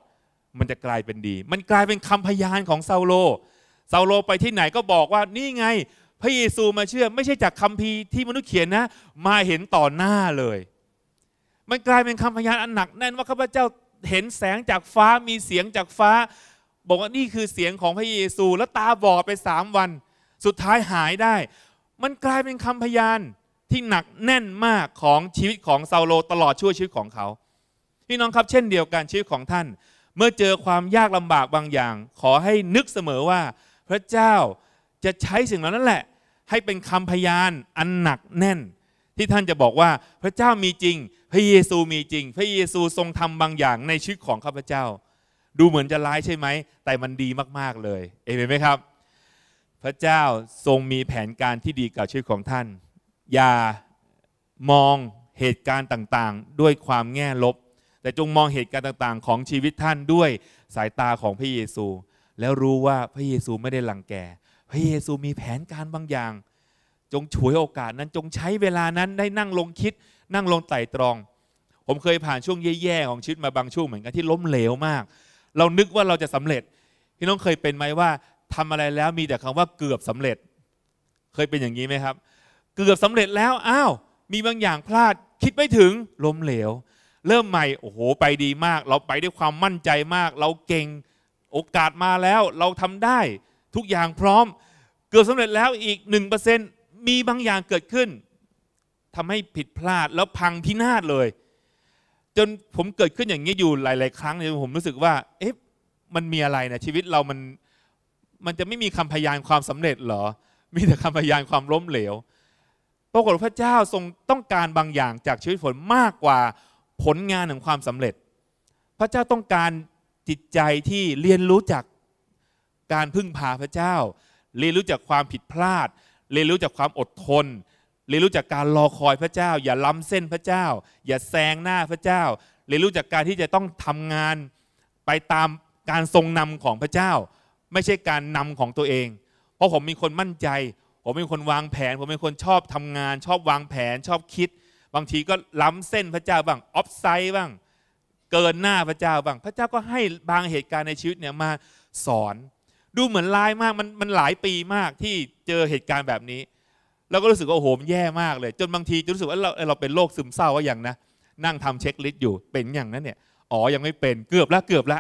มันจะกลายเป็นดี มันกลายเป็นคำพยานของเซาโลเซาโลไปที่ไหนก็บอกว่านี่ไง พระเยซูมาเชื่อไม่ใช่จากคัมภีร์ที่มนุษย์เขียนนะ มาเห็นต่อหน้าเลยมันกลายเป็นคำพยานอันหนักแน่นว่าข้าพเจ้าเห็นแสงจากฟ้ามีเสียงจากฟ้า บอกว่านี่คือเสียงของพระเยซูแล้วตาบอดไปสามวัน สุดท้ายหายได้ มันกลายเป็นคำพยานที่หนักแน่นมากของชีวิตของซาโลตลอดชั่วชีวิตของเขาพี่น้องครับเช่นเดียวกันชีวิตของท่านเมื่อเจอความยากลำบากบางอย่าง ขอให้นึกเสมอว่า พระเจ้าจะใช้สิ่งเหล่านั้นแหละ ให้เป็นคำพยานอันหนักแน่น ที่ท่านจะบอกว่าพระเจ้ามีจริงพระเยซูมีจริง พระเยซูทรงทำบางอย่างในชีวิตของข้าพเจ้า ดูเหมือนจะร้ายใช่ไหม แต่มันดีมากๆเลย เอเมนไหมครับ พระเจ้าทรงมีแผนการที่ดีกับชีวิตของท่าน อย่ามองเหตุการณ์ต่างๆด้วยความแง่ลบ แต่จงมองเหตุการณ์ต่างๆ ของชีวิตท่านด้วยสายตาของพระเยซู แล้วรู้ว่าพระเยซูไม่ได้หลังแก่ พระเยซูมีแผนการบางอย่าง จงฉวยโอกาสนั้นจงใช้เวลานั้นได้นั่งลงคิดนั่งลงไต่ตรอง ผมเคยผ่านช่วงแย่ๆ ของชีวิตมาบางช่วง เหมือนกันที่ล้มเหลวมาก เรานึกว่าเราจะสำเร็จพี่น้องเคยเป็นไหมว่า ทำอะไรแล้วมีแต่คำว่าเกือบสำเร็จ เคยเป็นอย่างนี้ไหมครับ เกือบสำเร็จแล้วอ้าว มีบางอย่างพลาดคิดไม่ถึงล้มเหลว เริ่มใหม่โอ้โหไปดีมาก เราไปด้วยความมั่นใจมาก เราเก่งโอกาสมาแล้วเราทำได้ ทุกอย่างพร้อม เกือบสาเร็จแล้วอีก1%มีบางอย่างเกิดขึ้นทำให้ผิดพลาดแล้วพังพินาศเลย จนผมเกิดขึ้นอย่างนี้อยู่หลาย ๆ ครั้งเนยผมรู้สึกว่า เอ๊ะมันมีอะไรนะชีวิตเรามันมันจะไม่มีคำพยานความสำเร็จหรอ มีแต่คำพยานความล้มเหลวปรากฏพระเจ้าทรงต้องการบางอย่างจากชีวิตผลมากกว่าผลงานของความสำเร็จ พระเจ้าต้องการจิตใจที่เรียนรู้จากการพึ่งพาพระเจ้าเรียนรู้จากความผิดพลาด เรียนรู้จากความอดทนเรียนรู้จากการรอคอยพระเจ้าอย่าล้ำเส้นพระเจ้า อย่าแซงหน้าพระเจ้าเรียนรู้จากการที่จะต้องทำงานไปตามการทรงนำของพระเจ้า ไม่ใช่การนำของตัวเอง เพราะผมมีคนมั่นใจ ผมเป็นคนวางแผน ผมเป็นคนชอบทำงานชอบวางแผนชอบคิด บางทีก็ล้ำเส้นพระเจ้าบ้างออฟไซด์บ้างเกินหน้าพระเจ้าบ้างพระเจ้าก็ให้บางเหตุการณ์ในชีวิตเนี่ยมาสอน ดูเหมือนลายมากมันมันหลายปีมากที่เจอเหตุการณ์แบบนี้เราก็รู้สึกว่าโอ้โหแย่มากเลย จนบางทีจะรู้สึกว่าเราเราเป็นโรคซึมเศร้าว่าอย่างนะ นั่งทำเช็คลิสต์อยู่เป็นอย่างนั้นเนี่ยอ๋อยังไม่เป็นเกือบละเกือบละ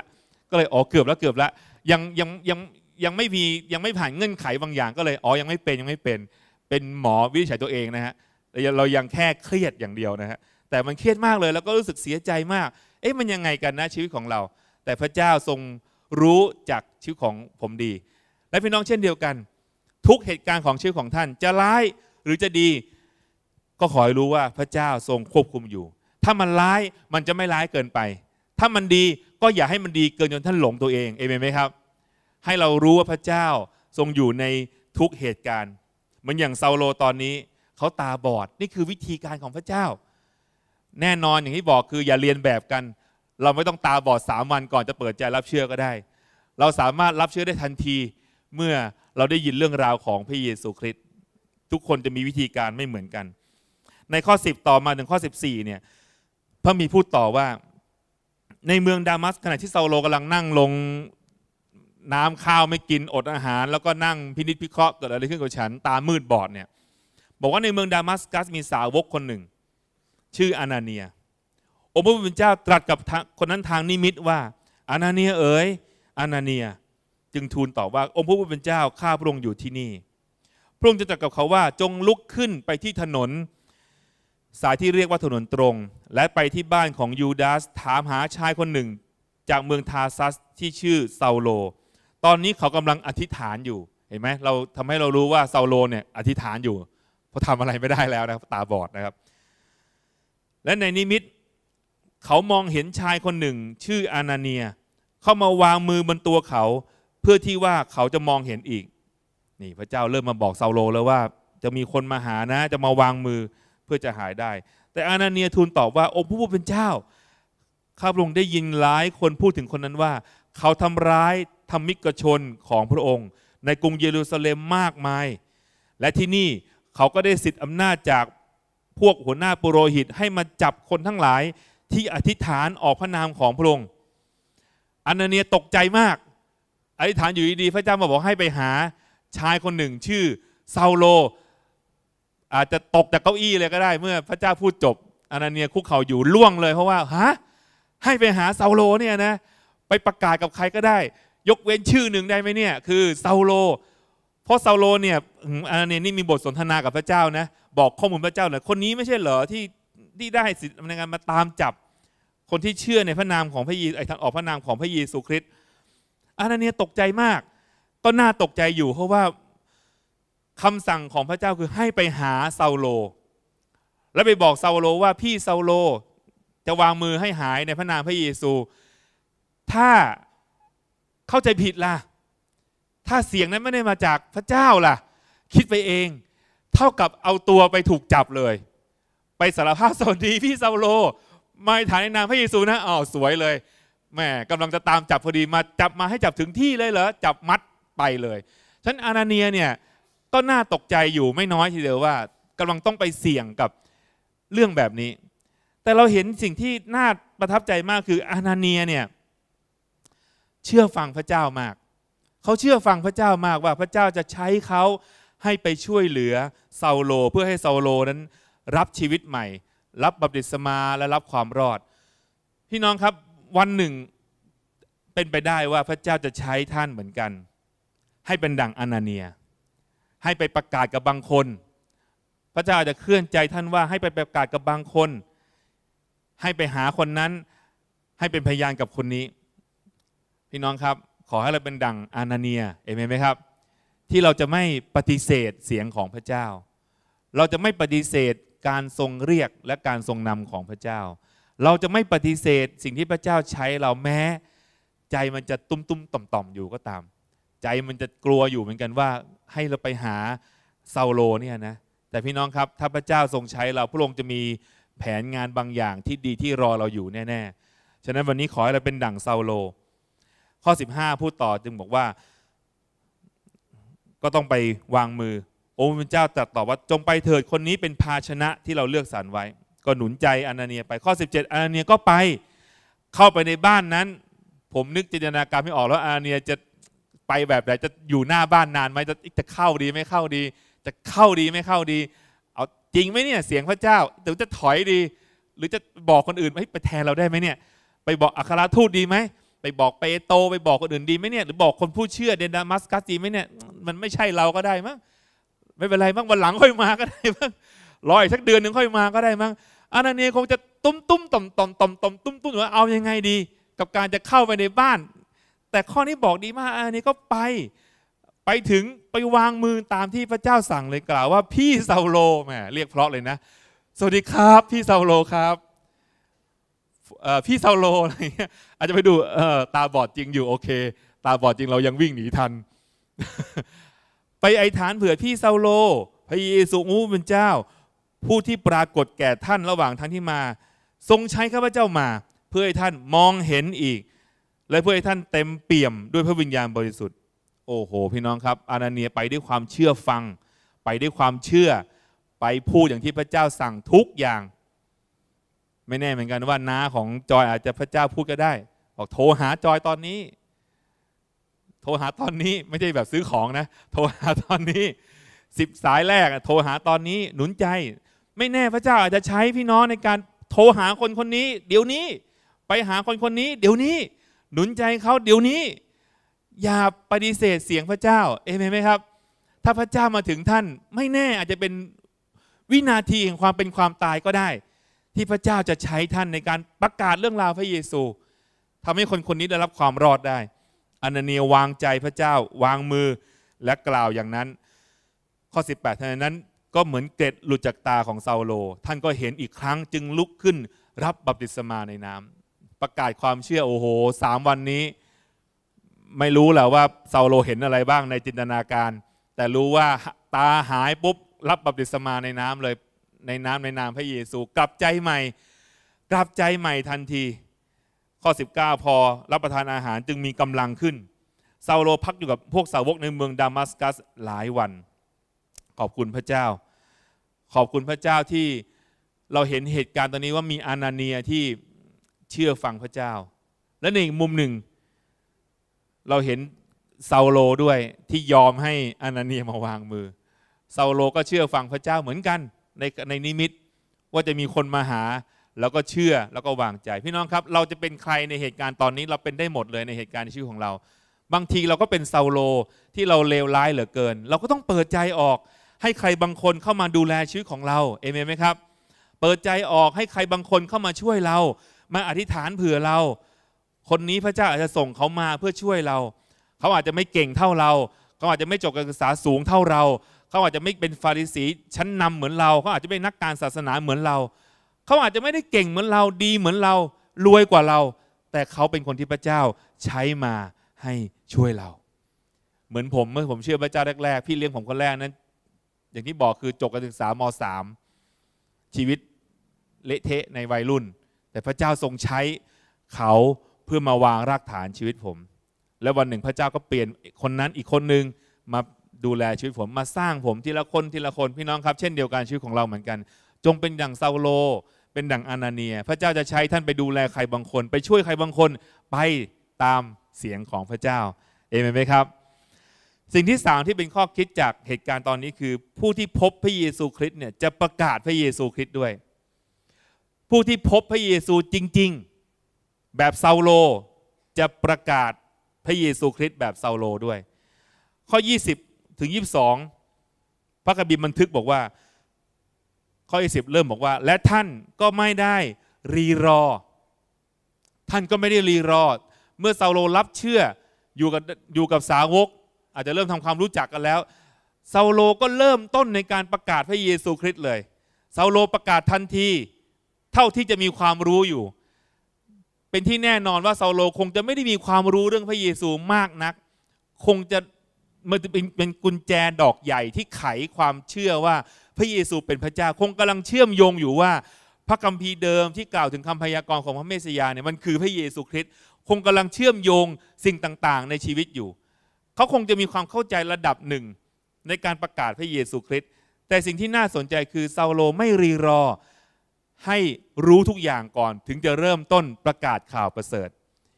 ก็เลยอ๋อเกือบละเกือบละยังยังยังยังไม่มียังไม่ผ่านเงื่อนไขบางอย่างก็เลยอ๋อยังไม่เป็นยังไม่เป็นเป็นหมอวิจัยตัวเองนะฮะเรายังแค่เครียดอย่างเดียวนะฮะแต่มันเครียดมากเลย แล้วก็รู้สึกเสียใจมาก เอ๊ะมันยังไงกันนะ ชีวิตของเรา แต่พระเจ้าทรงรู้จากชีวิตของผมดี และพี่น้องเช่นเดียวกันทุกเหตุการณ์ของชีวิตของท่านจะร้ายหรือจะดีก็ขอให้รู้ว่าพระเจ้าทรงควบคุมอยู่ ถ้ามันร้ายมันจะไม่ร้ายเกินไป ถ้ามันดีก็อย่าให้มันดีเกินจนท่านหลงตัวเอง เอเมนไหมครับ ให้เรารู้ว่าพระเจ้าทรงอยู่ในทุกเหตุการณ์ มันอย่างเซาโลตอนนี้เขาตาบอดนี่คือวิธีการของพระเจ้า แน่นอนอย่างที่บอกคืออย่าเรียนแบบกัน เราไม่ต้องตาบอดสามวันก่อนจะเปิดใจรับเชื่อก็ได้ เราสามารถรับเชื่อได้ทันทีเมื่อเราได้ยินเรื่องราวของพระเยซูคริสต์ทุกคนจะมีวิธีการไม่เหมือนกัน ในข้อ 10 ต่อมาถึงข้อ 14 เนี่ยพระมีพูดต่อว่าในเมืองดามัสขณะที่เซาโลกำลังนั่งลงน้ำข้าวไม่กินอดอาหาร แล้วก็นั่งพินิจพิเคราะห์เกิดอะไรขึ้นกับฉันตามืดบอดเนี่ย บอกว่าในเมืองดามัสกัสมีสาวกคนหนึ่ง ชื่ออานาเนียองค์พระผู้เป็นเจ้าตรัสกับคนนั้นทางนิมิตว่าอานาเนีย เอ๋ยอานาเนียจึงทูลตอบว่าองค์พระผู้เป็นเจ้า ข้าพระองค์อยู่ที่นี่ พระองค์จะตรัสกับเขาว่าจงลุกขึ้นไปที่ถนน สายที่เรียกว่าถนนตรง และไปที่บ้านของยูดาส ถามหาชายคนหนึ่ง จากเมืองทาซัสที่ชื่อเซาโล ตอนนี้เขากำลังอธิษฐานอยู่เห็นไหมเราทำให้เรารู้ว่าเซาโลเนี่ยอธิษฐานอยู่เพราะทำอะไรไม่ได้แล้วนะครับตาบอดนะครับ และในนิมิต เขามองเห็นชายคนหนึ่ง ชื่ออานาเนีย เข้ามาวางมือบนตัวเขาพื่อที่ว่าเขาจะมองเห็นอีก นี่พระเจ้าเริ่มมาบอกซาโลแล้วว่า จะมีคนมาหานะจะมาวางมือเพื่อจะหายได้ แต่อานาเนียทูลตอบว่าองค์ผู้ผู้เป็นเจ้า ข้าพระองค์ได้ยินหลายคนพูดถึงคนนั้นว่า เขาทำร้ายทำมิกชนของพระองค์ ในกรุงเยรูซาเล็มมากมาย และที่นี่เขาก็ได้สิทธิอำนาจจากพวกหัวหน้าปุโรหิตให้มาจับคนทั้งหลายที่อธิษฐานออกพระนามของพระองค์อานาเนียตกใจมากอธิษฐานอยู่ดีๆพระเจ้ามาบอกให้ไปหาชายคนหนึ่ง ชื่อเซาโล อาจจะตกจากเก้าอี้เลยก็ได้ เมื่อพระเจ้าพูดจบอานาเนียคุกเข่าอยู่ล่วงเลยเพราะว่าฮะให้ไปหาเซาโลเนี่ยนะไปประกาศกับใครก็ได้ยกเว้นชื่อหนึ่งได้ไหมเนี่ยคือเซาโลเพราะเซาโลเนี่ยอานาเนียนี่มีบทสนทนา กับพระเจ้านะบอกข้อมูลพระเจ้าเน่ยคนนี้ไม่ใช่เหรอที่ที่ได้สิทธิ์ในการมาตามจับ คนที่เชื่อในพระนามของพระเยซูไอ้ทางออกพระนามของพระเยซูคริสต์อานาเนียตกใจมาก ก็น่าตกใจอยู่ เพราะว่าคำสั่งของพระเจ้าคือให้ไปหาซาโลแล้วไปบอกซาโลว่าพี่ซาโลจะวางมือให้หายในพระนามพระเยซู ถ้าเข้าใจผิดล่ะ ถ้าเสียงนั้นไม่ได้มาจากพระเจ้าล่ะ คิดไปเอง เท่ากับเอาตัวไปถูกจับเลย ไปสารภาพสวัสดีพี่ซาโลมา่านในนามพระเยซูนะอ๋อสวยเลยแม่กำลังจะตามจับพอดีมาจับมาให้จับถึงที่เลยเหรอจับมัดไปเลยฉันอานาเนียเนี่ยก็น่าตกใจอยู่ไม่น้อยทีเดียวว่ากำลังต้องไปเสี่ยงกับเรื่องแบบนี้ แต่เราเห็นสิ่งที่น่าประทับใจมากคืออานาเนียเนี่ยเชื่อฟังพระเจ้ามาก เขาเชื่อฟังพระเจ้ามากว่าพระเจ้าจะใช้เขาให้ไปช่วยเหลือเซาโลเพื่อให้เซาโลนั้นรับชีวิตใหม่ รับบัพติศมาและรับความรอดพี่น้องครับวันหนึ่งเป็นไปได้ว่าพระเจ้าจะใช้ท่านเหมือนกัน ให้เป็นดั่งอนาเนีย ให้ไปประกาศกับบางคน พระเจ้าจะเคลื่อนใจท่านว่าให้ไปประกาศกับบางคน ให้ไปหาคนนั้นให้เป็นพยานกับคนนี้ พี่น้องครับ ขอให้เราเป็นดั่งอนาเนีย เอเมนไหมครับ ที่เราจะไม่ปฏิเสธเสียงของพระเจ้า เราจะไม่ปฏิเสธการทรงเรียกและการทรงนำของพระเจ้าเราจะไม่ปฏิเสธสิ่งที่พระเจ้าใช้เราแม้ ใจมันจะตุ้มตุ้มต่อมต่อมอยู่ก็ตาม ใจมันจะกลัวอยู่เหมือนกันว่าให้เราไปหาเซาโลเนี่ยนะแต่พี่น้องครับถ้าพระเจ้าทรงใช้เราพระองค์จะมีแผนงานบางอย่างที่ดีที่รอเราอยู่แน่ๆฉะนั้นวันนี้ขอให้เราเป็นดั่งเซาโลข้อ 15พูดต่อจึงบอกว่า ก็ต้องไปวางมือองค์พระเจ้าตรัสตอบว่าจงไปเถิดคนนี้เป็นภาชนะที่เราเลือกสรรไว้ก็หนุนใจอานาเนียไปข้อ 17อานาเนียก็ไปเข้าไปในบ้านนั้น ผมนึกจินตนาการไม่ออกแล้วอานาเนียจะไปแบบไหนจะอยู่หน้าบ้านนานไหมจะจะเข้าดีไม่เข้าดี จะเข้าดีไม่เข้าดีเอาจริงไหมเนี่ยเสียงพระเจ้าหรือจะถอยดี หรือจะบอกคนอื่น ไปแทนเราได้ไหมเนี่ย ไปบอกอัครทูตดีไหมไปบอกเปโตไปบอกคนอื่นดีไหมเนี่ยหรือบอกคนผู้เชื่อเดนดามัสกัสดีไหมเนี่ยมันไม่ใช่เราก็ได้มั้งไม่เป็นไรมั้งวันหลังค่อยมาก็ได้มั้งรออีกสักเดือนหนึ่งค่อยมาก็ได้มั้งอานาเนียคงจะตุ้มตุ้มต่อมต่อมต่อมต่อมตุ้มตุ้มว่าเอายังไงดี กับการจะเข้าไปในบ้าน แต่ข้อนี้บอกดีมากอานาเนียก็ไปไปถึงไปวางมือตามที่พระเจ้าสั่งเลยกล่าวว่า พี่เซาโลแหมเรียกเพราะเลยนะสวัสดีครับ พี่เซาโลครับพี่เซาโลอะไรเงี้ยอาจจะไปดูตาบอดจริงอยู่โอเคตาบอดจริงเรายังวิ่งหนีทัน ไปไอฐานเผื่อพี่เซาโลพระเยซูเป็นเจ้าผู้ที่ปรากฏแก่ท่านระหว่างทางที่มา ทรงใช้ข้าพเจ้ามา เพื่อให้ท่านมองเห็นอีก และเพื่อให้ท่านเต็มเปี่ยมด้วยพระวิญญาณบริสุทธิ์ โอ้โหพี่น้องครับอานาเนียไปด้วยความเชื่อฟังไปด้วยความเชื่อไปพูดอย่างที่พระเจ้าสั่งทุกอย่าง ไม่แน่เหมือนกันว่าน้าของจอยอาจจะพระเจ้าพูดก็ได้บอกโทรหาจอยตอนนี้ โทรหาตอนนี้ไม่ใช่แบบซื้อของนะ โทรหาตอนนี้สิบสายแรกโทรหาตอนนี้หนุนใจไม่แน่พระเจ้าอาจจะใช้พี่น้องในการโทรหาคนคนนี้เดี๋ยวนี้ไปหาคนคนนี้เดี๋ยวนี้หนุนใจเขาเดี๋ยวนี้ อย่าปฏิเสธเสียงพระเจ้า เอเมนไหมครับ ถ้าพระเจ้ามาถึงท่านไม่แน่อาจจะเป็นวินาทีแห่งความเป็นความตายก็ได้ ที่พระเจ้าจะใช้ท่านในการประกาศเรื่องราวพระเยซู ทำให้คนคนนี้ได้รับความรอดได้ อนาเนียวางใจพระเจ้าวางมือและกล่าวอย่างนั้น ข้อ 18ท่านนั้นก็เหมือนเกต็ดหลุดจากตาของซาโล ท่านก็เห็นอีกครั้งจึงลุกขึ้นรับบัพติศมาในน้ำ ประกาศความเชื่อ โอ้โหสามวันนี้ ไม่รู้แหละว่าซาโลเห็นอะไรบ้างในจินตนาการ แต่รู้ว่าตาหายปุ๊บ รับบัพติศมาในน้ำเลยในน้ำในนามพระเยซูกลับใจใหม่กลับใจใหม่ทันที ข้อ 19 พอรับประทานอาหารจึงมีกำลังขึ้นซาโลพักอยู่กับพวกสาวกในเมืองดามัสกัสหลายวันขอบคุณพระเจ้าขอบคุณพระเจ้าที่เราเห็นเหตุการณ์ตอนนี้ว่ามีอานาเนียที่เชื่อฟังพระเจ้า และในมุมหนึ่ง เราเห็นซาโลด้วยที่ยอมให้อานาเนียมาวางมือซาโลก็เชื่อฟังพระเจ้าเหมือนกัน ในในนิมิตว่าจะมีคนมาหาแล้วก็เชื่อแล้วก็วางใจ พี่น้องครับเราจะเป็นใครในเหตุการณ์ตอนนี้เราเป็นได้หมดเลยในเหตุการณ์ในชีวิตของเรา บางทีเราก็เป็นซาโลที่เราเลวร้ายเหลือเกิน เราก็ต้องเปิดใจออกให้ใครบางคนเข้ามาดูแลชีวิตของเรา เอเมนไหมครับ เปิดใจออกให้ใครบางคนเข้ามาช่วยเรา มาอธิษฐานเผื่อเรา คนนี้พระเจ้าอาจจะส่งเขามาเพื่อช่วยเรา เขาอาจจะไม่เก่งเท่าเรา เขาอาจจะไม่จบการศึกษาสูงเท่าเรา เขาอาจจะไม่เป็นฟาริสีชั้นนำเหมือนเรา เขาอาจจะไม่นักการศาสนาเหมือนเรา เขาอาจจะไม่ได้เก่งเหมือนเรา ดีเหมือนเรา รวยกว่าเรา แต่เขาเป็นคนที่พระเจ้าใช้มาให้ช่วยเรา เหมือนผมเมื่อผมเชื่อพระเจ้าแรกๆ พี่เลี้ยงผมคนแรกนั้นอย่างที่บอกคือจบการศึกษาม .3 ชีวิตเละเทะในวัยรุ่น แต่พระเจ้าทรงใช้เขาเพื่อมาวางราก ฐานชีวิตผม และวันหนึ่งพระเจ้าก็เปลี่ยนคนนั้นอีกคนหนึ่งมาดูแลชีวิตผมมาสร้างผมทีละคนทีละคนพี่น้องครับ เช่นเดียวกันชีวิต ของเราเหมือนกัน จงเป็นอย่างซาโลเป็นดั่งอานาเนีย พระเจ้าจะใช้ท่านไปดูแลใครบางคน ไปช่วยใครบางคนไปตามเสียงของพระเจ้าเอเมนไหมครับสิ่งที่สามที่เป็นข้อคิดจากเหตุการณ์ตอนนี้คือ ผู้ที่พบพระเยซูคริสต์เนี่ยจะประกาศพระเยซูคริสต์ด้วย ผู้ที่พบพระเยซูจริง ๆแบบเซาโลจะประกาศพระเยซูคริสต์แบบเซาโลด้วย ข้อ20ถึง22 พระกบิมบันทึกบอกว่าข้อ20 เริ่มบอกว่า และท่านก็ไม่ได้รีรอ ท่านก็ไม่ได้รีรอเมื่อเซาโลรับเชื่ออยู่กับอยู่กับสาวกอาจจะเริ่มทำความรู้จักกันแล้ว ซาโลก็เริ่มต้นในการประกาศพระเยซูคริสต์เลยซาโลประกาศทันทีเท่าที่จะมีความรู้อยู่ เป็นที่แน่นอนว่าซาโลคงจะไม่ได้มีความรู้เรื่องพระเยซูมากนัก คงจะมันเป็นเป็นกุญแจดอกใหญ่ที่ไขความเชื่อว่าพระเยซูเป็นพระเจ้าคงกำลังเชื่อมโยงอยู่ว่า พระคัมภีร์เดิมที่กล่าวถึงคำพยากรณ์ของพระเมสสยาเนี่ยมันคือพระเยซูคริสต์คงกำลังเชื่อมโยงสิ่งต่าง ๆ ในชีวิตอยู่เขาคงจะมีความเข้าใจระดับหนึ่งในการประกาศพระเยซูคริสต์แต่สิ่งที่น่าสนใจคือเซาโลไม่รีรอให้รู้ทุกอย่างก่อนถึงจะเริ่มต้นประกาศข่าวประเสริฐ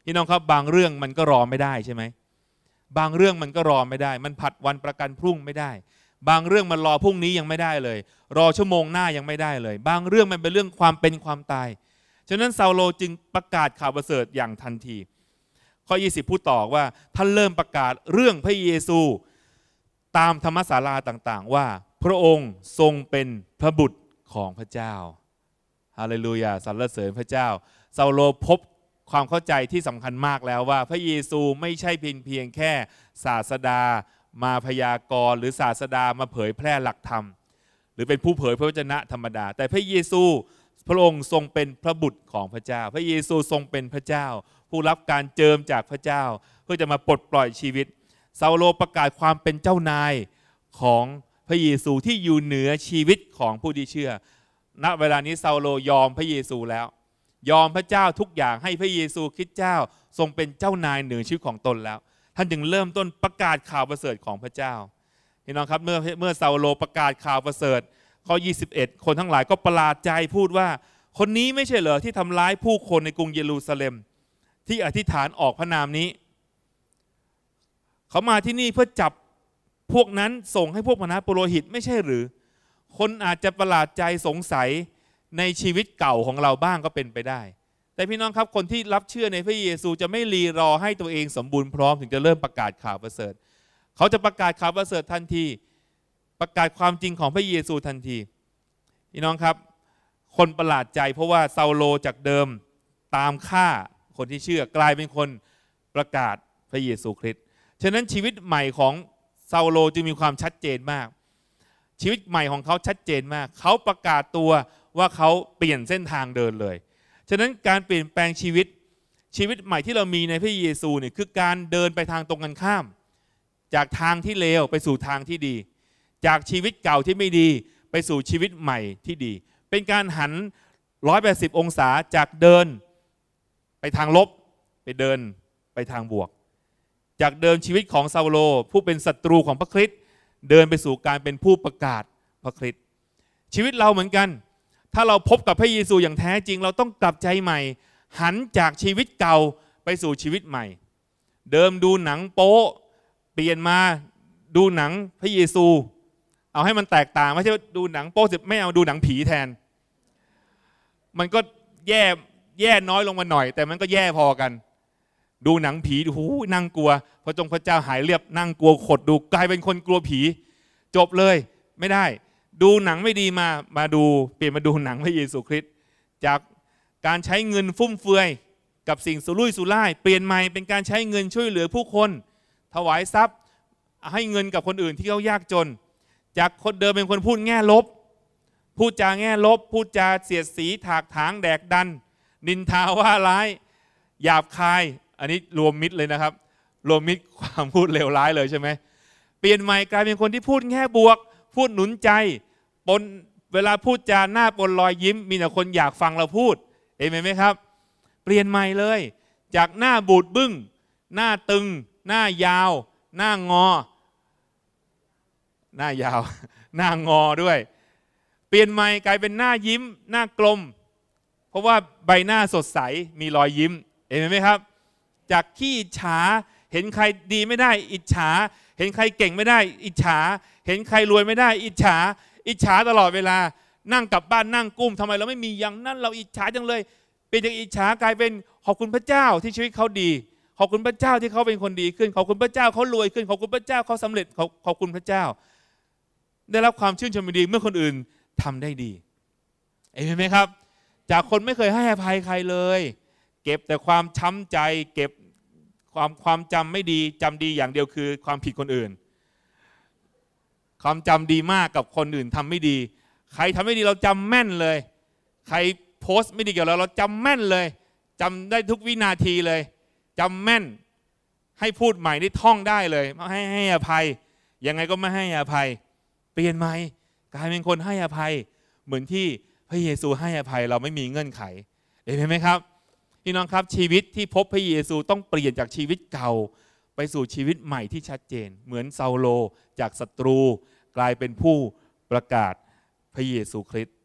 พี่น้องครับบางเรื่องมันก็รอไม่ได้ใช่ไหม บางเรื่องมันก็รอไม่ได้ มันผัดวันประกันพรุ่งไม่ได้ บางเรื่องมันรอพรุ่งนี้ยังไม่ได้เลยรอชั่วโมงหน้ายังไม่ได้เลย บางเรื่องมันเป็นเรื่องความเป็นความตายฉะนั้นเซาโลจึงประกาศข่าวประเสริฐอย่างทันทีข้อ 20 พูดต่อว่าท่านเริ่มประกาศเรื่องพระเยซูตามธรรมศาลาต่างๆ ว่า พระองค์ทรงเป็นพระบุตรของพระเจ้าฮาเลลูยาสรรเสริญพระเจ้าเซาโลพบความเข้าใจที่สำคัญมากแล้วว่า พระเยซูไม่ใช่เพียงเพียงแค่ศาสดามาพยากรณ์หรือศาสดามาเผยแพร่หลักธรรม หรือเป็นผู้เผยพระวจนะธรรมดา แต่พระเยซูพระองค์ทรงเป็นพระบุตรของพระเจ้า พระเยซูทรงเป็นพระเจ้าผู้รับการเจิมจากพระเจ้าเพื่อจะมาปลดปล่อยชีวิตซาโลประกาศความเป็นเจ้านายของพระเยซูที่อยู่เหนือชีวิตของผู้ที่เชื่อ ณเวลานี้ซาโลยอมพระเยซูแล้วยอมพระเจ้าทุกอย่างให้พระเยซูคริสต์เจ้าทรงเป็นเจ้านายเหนือชีวิตของตนแล้ว ท่านจึงเริ่มต้นประกาศข่าวประเสริฐของพระเจ้าพี่น้องครับเมื่อเมื่อซาโลประกาศข่าวประเสริฐ ข้อ 21 คนทั้งหลายก็ประหลาดใจพูดว่า คนนี้ไม่ใช่เหรอที่ทำร้ายผู้คนในกรุงเยรูซาเล็มที่อธิษฐานออกพระนามนี้ เขามาที่นี่เพื่อจับพวกนั้นส่งให้พวกมณะปุโรหิตไม่ใช่หรือ คนอาจจะประหลาดใจสงสัยในชีวิตเก่าของเราบ้างก็เป็นไปได้ แต่พี่น้องครับคนที่รับเชื่อในพระเยซูจะไม่รีรอให้ตัวเองสมบูรณ์พร้อมถึงจะเริ่มประกาศข่าวประเสริฐ เขาจะประกาศข่าวประเสริฐทันที ประกาศความจริงของพระเยซูทันที พี่น้องครับ คนประหลาดใจเพราะว่าซาโลจากเดิมตามฆ่าคนที่เชื่อกลายเป็นคนประกาศพระเยซูคริสต์ ฉะนั้นชีวิตใหม่ของซาโลจึงมีความชัดเจนมาก ชีวิตใหม่ของเขาชัดเจนมาก เขาประกาศตัวว่าเขาเปลี่ยนเส้นทางเดินเลย ฉะนั้นการเปลี่ยนแปลงชีวิตชีวิตใหม่ที่เรามีในพระเยซูเนี่ยคือการเดินไปทางตรงกันข้าม จากทางที่เลวไปสู่ทางที่ดี จากชีวิตเก่าที่ไม่ดีไปสู่ชีวิตใหม่ที่ดี เป็นการหัน 180 องศาจากเดินไปทางลบไปเดินไปทางบวก จากเดิมชีวิตของซาโล ผู้เป็นศัตรูของพระคริสต์เดินไปสู่การเป็นผู้ประกาศพระคริสต์ชีวิตเราเหมือนกัน ถ้าเราพบกับพระเยซูอย่างแท้จริง เราต้องกลับใจใหม่ หันจากชีวิตเก่าไปสู่ชีวิตใหม่ เดิมดูหนังโป๊เปลี่ยนมาดูหนังพระเยซู เอาให้มันแตกต่างไม่ใช่ดูหนังโป๊สิไม่เอาดูหนังผีแทนมันก็แย่แย่น้อยลงมาหน่อย แต่มันก็แย่พอกัน ดูหนังผีดูหูนั่งกลัวพระจงพระเจ้าหายเรียบนั่งกลัวขดดูกลายเป็นคนกลัวผีจบเลยไม่ได้ ดูหนังไม่ดีมามาดูเปลี่ยนมาดูหนังพระเยซูคริสต์จากการใช้เงินฟุ่มเฟือยกับสิ่งสุรุ่ยสุร่ายเปลี่ยนใหม่เป็นการใช้เงินช่วยเหลือผู้คน ถวายทรัพย์ให้เงินกับคนอื่นที่เขายากจน จากคนเดิมเป็นคนพูดแง่ลบ พูดจาแง่ลบ พูดจาเสียดสีถากถางแดกดันนินทาว่าร้ายหยาบคาย อันนี้รวมมิตรเลยนะครับ รวมมิตรความพูดเลวร้ายเลยใช่ไหม เปลี่ยนใหม่กลายเป็นคนที่พูดแง่บวก พูดหนุนใจปนเวลาพูดจาหน้าปนรอยยิ้ม มีแต่คนอยากฟังเราพูดเอเมนไหมครับ เปลี่ยนใหม่เลยจากหน้าบูดบึ้งหน้าตึง หน้ายาว หน้างอ หน้ายาว หน้างอด้วย เปลี่ยนใหม่กลายเป็นหน้ายิ้ม หน้ากลมเพราะว่าใบหน้าสดใสมีรอยยิ้มเห็นไหมครับ จากขี้ฉาเห็นใครดีไม่ได้ อิจฉา เห็นใครเก่งไม่ได้ อิจฉา เห็นใครรวยไม่ได้ อิจฉา อิจฉาตลอดเวลา นั่งกลับบ้านนั่งกุ้มทำไมเราไม่มีอย่างนั้นเราอิจฉาจังเลย เป็นจากอิจฉากลายเป็นขอบคุณพระเจ้าที่ชีวิตเขาดี ขอบคุณพระเจ้าที่เขาเป็นคนดีขึ้น ขอบคุณพระเจ้าเขารวยขึ้น ขอบคุณพระเจ้าเขาสำเร็จ ขอบคุณพระเจ้า ได้รับความชื่นชมดีเมื่อคนอื่นทำได้ดีเห็นไหมครับจากคนไม่เคยให้อภัยใครเลย เก็บแต่ความช้ำใจ เก็บความความจำไม่ดีจำดีอย่างเดียวคือ ความผิดคนอื่น ความจำดีมากกับคนอื่นทำไม่ดี ใครทำไม่ดีเราจำแม่นเลย ใครโพสต์ไม่ดีเกี่ยวเราเราจำแม่นเลยจำได้ทุกวินาทีเลยจำแม่นให้พูดใหม่ได้ท่องได้เลยให้ให้อภัยยังไงก็ไม่ให้อภัย เปลี่ยนใหม่กลายเป็นคนให้อภัยเหมือนที่พระเยซูให้อภัยเราไม่มีเงื่อนไข เห็นไหมครับพี่น้องครับชีวิตที่พบพระเยซูต้องเปลี่ยนจากชีวิตเก่าไปสู่ชีวิตใหม่ที่ชัดเจน เหมือนเซาโลจากศัตรู กลายเป็นผู้ประกาศพระเยซูคริสต์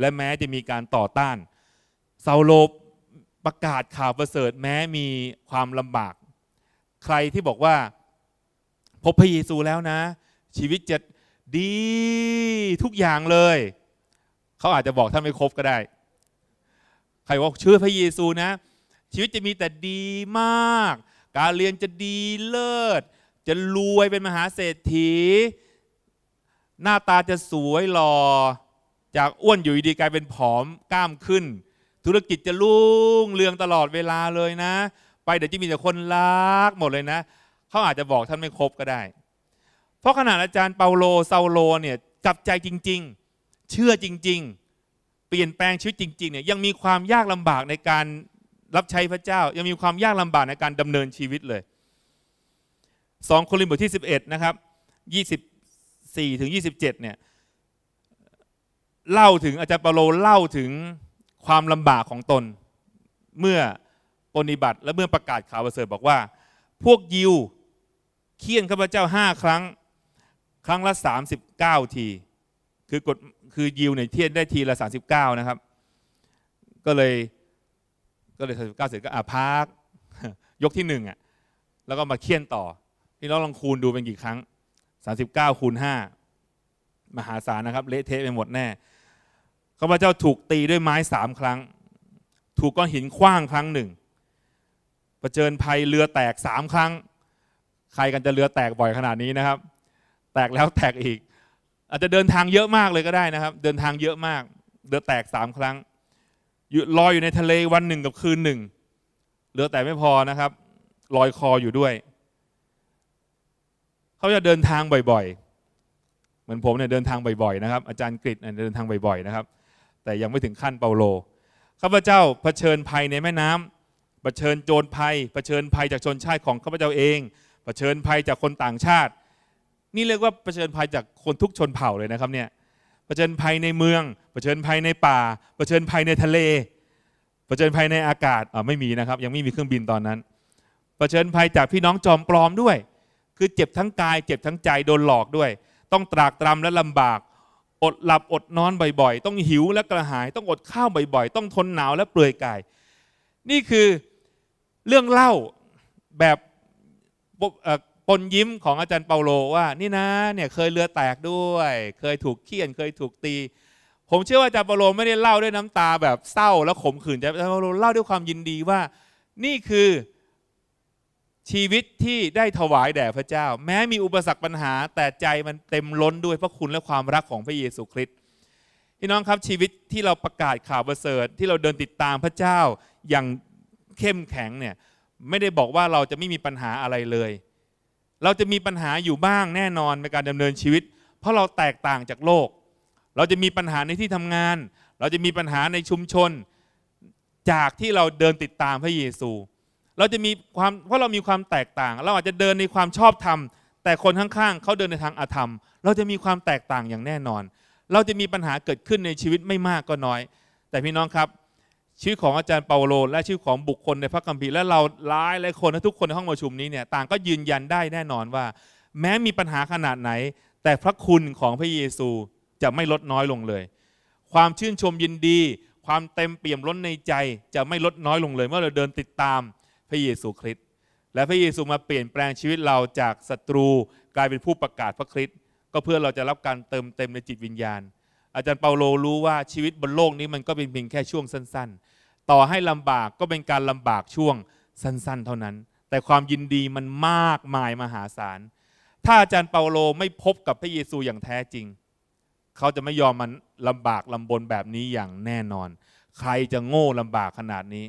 และแม้จะมีการต่อต้านเซาโลประกาศข่าวประเสริฐแม้มีความลำบาก ใครที่บอกว่าพบพระเยซูแล้วนะ ชีวิตจะดีทุกอย่างเลยเขาอาจจะบอกท่านไม่ครบก็ได้ ใครว่าชื่อพระเยซูนะ ชีวิตจะมีแต่ดีมาก การเรียนจะดีเลิศจะรวยเป็นมหาเศรษฐี หน้าตาจะสวยหล่อจากอ้วนอยู่ดีกลายเป็นผอมกล้ามขึ้น ธุรกิจจะลุ่งเรืองตลอดเวลาเลยนะ ไปเดี๋ยวจะมีแต่คนรักหมดเลยนะ เขาอาจจะบอกท่านไม่ครบก็ได้ เพราะขนาดอาจารย์เปาโลเซาโลเนี่ยกับใจจริงๆเชื่อ จริงๆ เปลี่ยนแปลงชีวิตจริงๆเนี่ยยังมีความยากลำบากในการรับใช้พระเจ้ายังมีความยากลำบากในการดำเนินชีวิตเลย2โครินธ์บทที่11นะครับ 24ถึง27เนี่ยเล่าถึงอาจารย์เปาโลเล่าถึงความลำบากของตนเมื่อปฏิบัติและเมื่อประกาศข่าวประเสริฐบอกว่า พวกยิวเคี่ยนข้าพเจ้าห้าครั้ง ครั้งละ 39 ทีคือกฎคือ ยิวเนี่ยเทียนได้ทีละสสิบเก้านะครับ ก็เลย ก็เลยสามสิบเก้าเสร็จก็ อ่ะพักยกที่หนึ่งอ่ะแล้วก็มาเคียนต่อพี่น้องลองคูณดูเป็นกี่ครั้งสสิบเก้าคูณห้ามหาศาลนะครับ เละเทะไปหมดแน่ข้าพเจ้าถูกตีด้วยไม้สามครั้ง ถูกก้อนหินคว้างครั้งหนึ่ง ประเจินภัยเรือแตกสามครั้ง ใครกันจะเรือแตกบ่อยขนาดนี้นะครับ แตกแล้วแตกอีกอาจจะเดินทางเยอะมากเลยก็ได้นะครับ เดินทางเยอะมากเรือแตกสามครั้งลอยอยู่ในทะเลวันหนึ่ง กับคืนหนึ่งเรือแต่ไม่พอนะครับลอยคออยู่ด้วยเขาจะเดินทางบ่อยๆเหมือนผมเนี่ยเดินทางบ่อยๆนะครับ อาจารย์กฤษเดินทางบ่อยๆนะครับ แต่ยังไม่ถึงขั้นเปาโลข้าพเจ้าเผชิญภัยในแม่น้ำเผชิญโจรภัยเผชิญภัยจากชนชาติของข้าพเจ้าเองเผชิญภัยจากคนต่างชาตินี่เรียกว่าเผชิญภัยจากคนทุกชนเผ่าเลยนะครับเนี่ยเผชิญภัยในเมืองเผชิญภัยในป่าเผชิญภัยในทะเลเผชิญภัยในอากาศอ่าไม่มีนะครับ ยังไม่มีเครื่องบินตอนนั้นเผชิญภัยจากพี่น้องจอมปลอมด้วย คือเจ็บทั้งกาย เจ็บทั้งใจ โดนหลอกด้วย ต้องตรากตรำและลำบาก อดหลับอดนอนบ่อยๆ ต้องหิวและกระหาย ต้องอดข้าวบ่อยๆ ต้องทนหนาวและเปลือยกาย นี่คือเรื่องเล่าแบบปนยิ้มของอาจารย์เปาโลว่า นี่นะ เนี่ยเคยเรือแตกด้วย เคยถูกเคี่ยนเคยถูกตี ผมเชื่อว่าอาจารย์เปาโลไม่ได้เล่าด้วย น้ำตาแบบเศร้า แล้วขมขื่นอาจารย์เปาโลเล่าด้วยความยินดีว่า นี่คือชีวิตที่ได้ถวายแด่พระเจ้า แม้มีอุปสรรคปัญหา แต่ใจมันเต็มล้นด้วยพระคุณและความรักของพระเยซูคริสต์ พี่น้องครับชีวิตที่เราประกาศข่าวประเสริฐที่เราเดินติดตามพระเจ้าอย่างเข้มแข็งเนี่ย ไม่ได้บอกว่าเราจะไม่มีปัญหาอะไรเลยเราจะมีปัญหาอยู่บ้างแน่นอนในการดำเนินชีวิต เพราะเราแตกต่างจากโลก เราจะมีปัญหาในที่ทำงาน เราจะมีปัญหาในชุมชนจากที่เราเดินติดตามพระเยซู เราจะมีความเพราะเรามีความแตกต่าง เราอาจจะเดินในความชอบธรรม แต่คนข้างๆ เขาเดินในทางอาธรรม เราจะมีความแตกต่างอย่างแน่นอน เราจะมีปัญหาเกิดขึ้นในชีวิตไม่มากก็น้อย แต่พี่น้องครับชื่อของอาจารย์ เปาโลและชื่อของบุคคลในพระคัมภีร์และเราหลายหลายคนและทุกคนในห้องประชุมนี้เนี่ยต่างก็ยืนยันได้แน่นอนว่า แม้มีปัญหาขนาดไหน แต่พระคุณของพระเยซูจะไม่ลดน้อยลงเลย ความชื่นชมยินดี ความเต็มเปี่ยมล้นในใจจะไม่ลดน้อยลงเลย เมื่อเราเดินติดตามพระเยซูคริสต์และพระเยซูมาเปลี่ยนแปลงชีวิตเราจากศัตรูกลายเป็นผู้ประกาศพระคริสต์ก็เพื่อเราจะรับการเติมเต็มในจิตวิญญาณอาจารย์เปาโลรู้ว่าชีวิตบนโลกนี้มันก็เป็นเพียงแค่ช่วงสั้นๆ ต่อให้ลำบากก็เป็นการลำบากช่วงสั้นๆเท่านั้น แต่ความยินดีมันมากมายมหาศาล ถ้าอาจารย์เปาโลไม่พบกับพระเยซูอย่างแท้จริง เขาจะไม่ยอมมันลำบากลำบนแบบนี้อย่างแน่นอน ใครจะโง่ลำบากขนาดนี้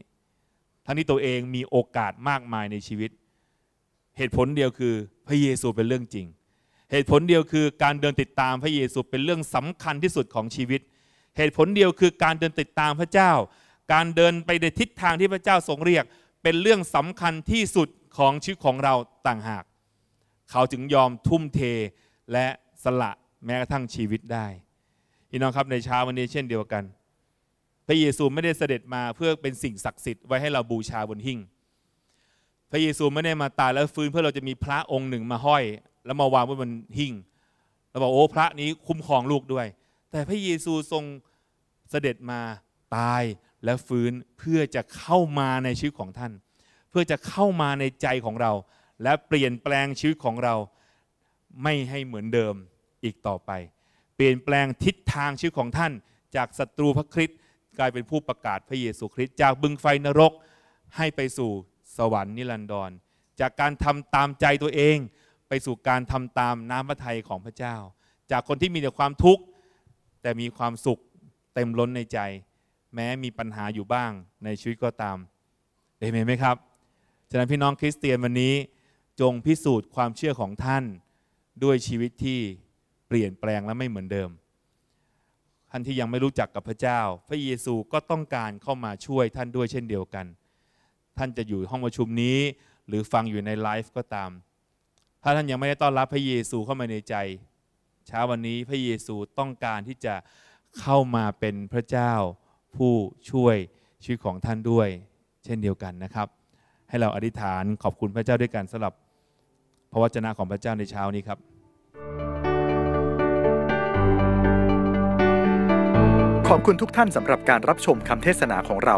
ทั้งนี้ตัวเองมีโอกาสมากมายในชีวิต เหตุผลเดียวคือพระเยซูเป็นเรื่องจริงเหตุผลเดียวคือการเดินติดตามพระเยซูเป็นเรื่องสำคัญที่สุดของชีวิต เหตุผลเดียวคือการเดินติดตามพระเจ้า การเดินไปในทิศทางที่พระเจ้าทรงเรียกเป็นเรื่องสำคัญที่สุดของชีวิตของเราต่างหาก เขาจึงยอมทุ่มเทและสละแม้กระทั่งชีวิตได้พี่น้องครับในเช้าวันนี้เช่นเดียวกันพระเยซูไม่ได้เสด็จมาเพื่อเป็นสิ่งศักดิ์สิทธิ์ไว้ให้เราบูชาบนหิ้งพระเยซูไม่ได้มาตายแล้วฟื้นเพื่อเราจะมีพระองค์หนึ่งมาห้อยแล้วมาวางไว้บนหิ่ง เราบอกโอ้พระนี้คุ้มครองลูกด้วย แต่พระเยซูทรงเสด็จมาตายและฟื้นเพื่อจะเข้ามาในชีวิตของท่าน เพื่อจะเข้ามาในใจของเรา และเปลี่ยนแปลงชีวิตของเรา ไม่ให้เหมือนเดิมอีกต่อไป เปลี่ยนแปลงทิศทางชีวิตของท่าน จากศัตรูพระคริสต์กลายเป็นผู้ประกาศพระเยซูคริสต์จากบึงไฟนรกให้ไปสู่สวรรค์นิรันดร จากการทำตามใจตัวเองไปสู่การทำตามน้ำพระทัยของพระเจ้า จากคนที่มีแต่ความทุกข์ แต่มีความสุขเต็มล้นในใจ แม้มีปัญหาอยู่บ้างในชีวิตก็ตามเอเมนไหมครับ ฉะนั้นพี่น้องคริสเตียนวันนี้จงพิสูจน์ความเชื่อของท่านด้วยชีวิตที่เปลี่ยนแปลงและไม่เหมือนเดิม ท่านที่ยังไม่รู้จักกับพระเจ้า พระเยซูก็ต้องการเข้ามาช่วยท่านด้วยเช่นเดียวกัน ท่านจะอยู่ห้องประชุมนี้หรือฟังอยู่ในไลฟ์ก็ตามถ้าท่านยังไม่ได้ต้อนรับพระเยซูเข้ามาในใจ เช้าวันนี้พระเยซูต้องการที่จะเข้ามาเป็นพระเจ้าผู้ช่วยชีวิตของท่านด้วย เช่นเดียวกันนะครับ ให้เราอธิษฐานขอบคุณพระเจ้าด้วยกันสำหรับ พระวจนะของพระเจ้าในเช้านี้ครับ ขอบคุณทุกท่านสำหรับการรับชมคำเทศนาของเรา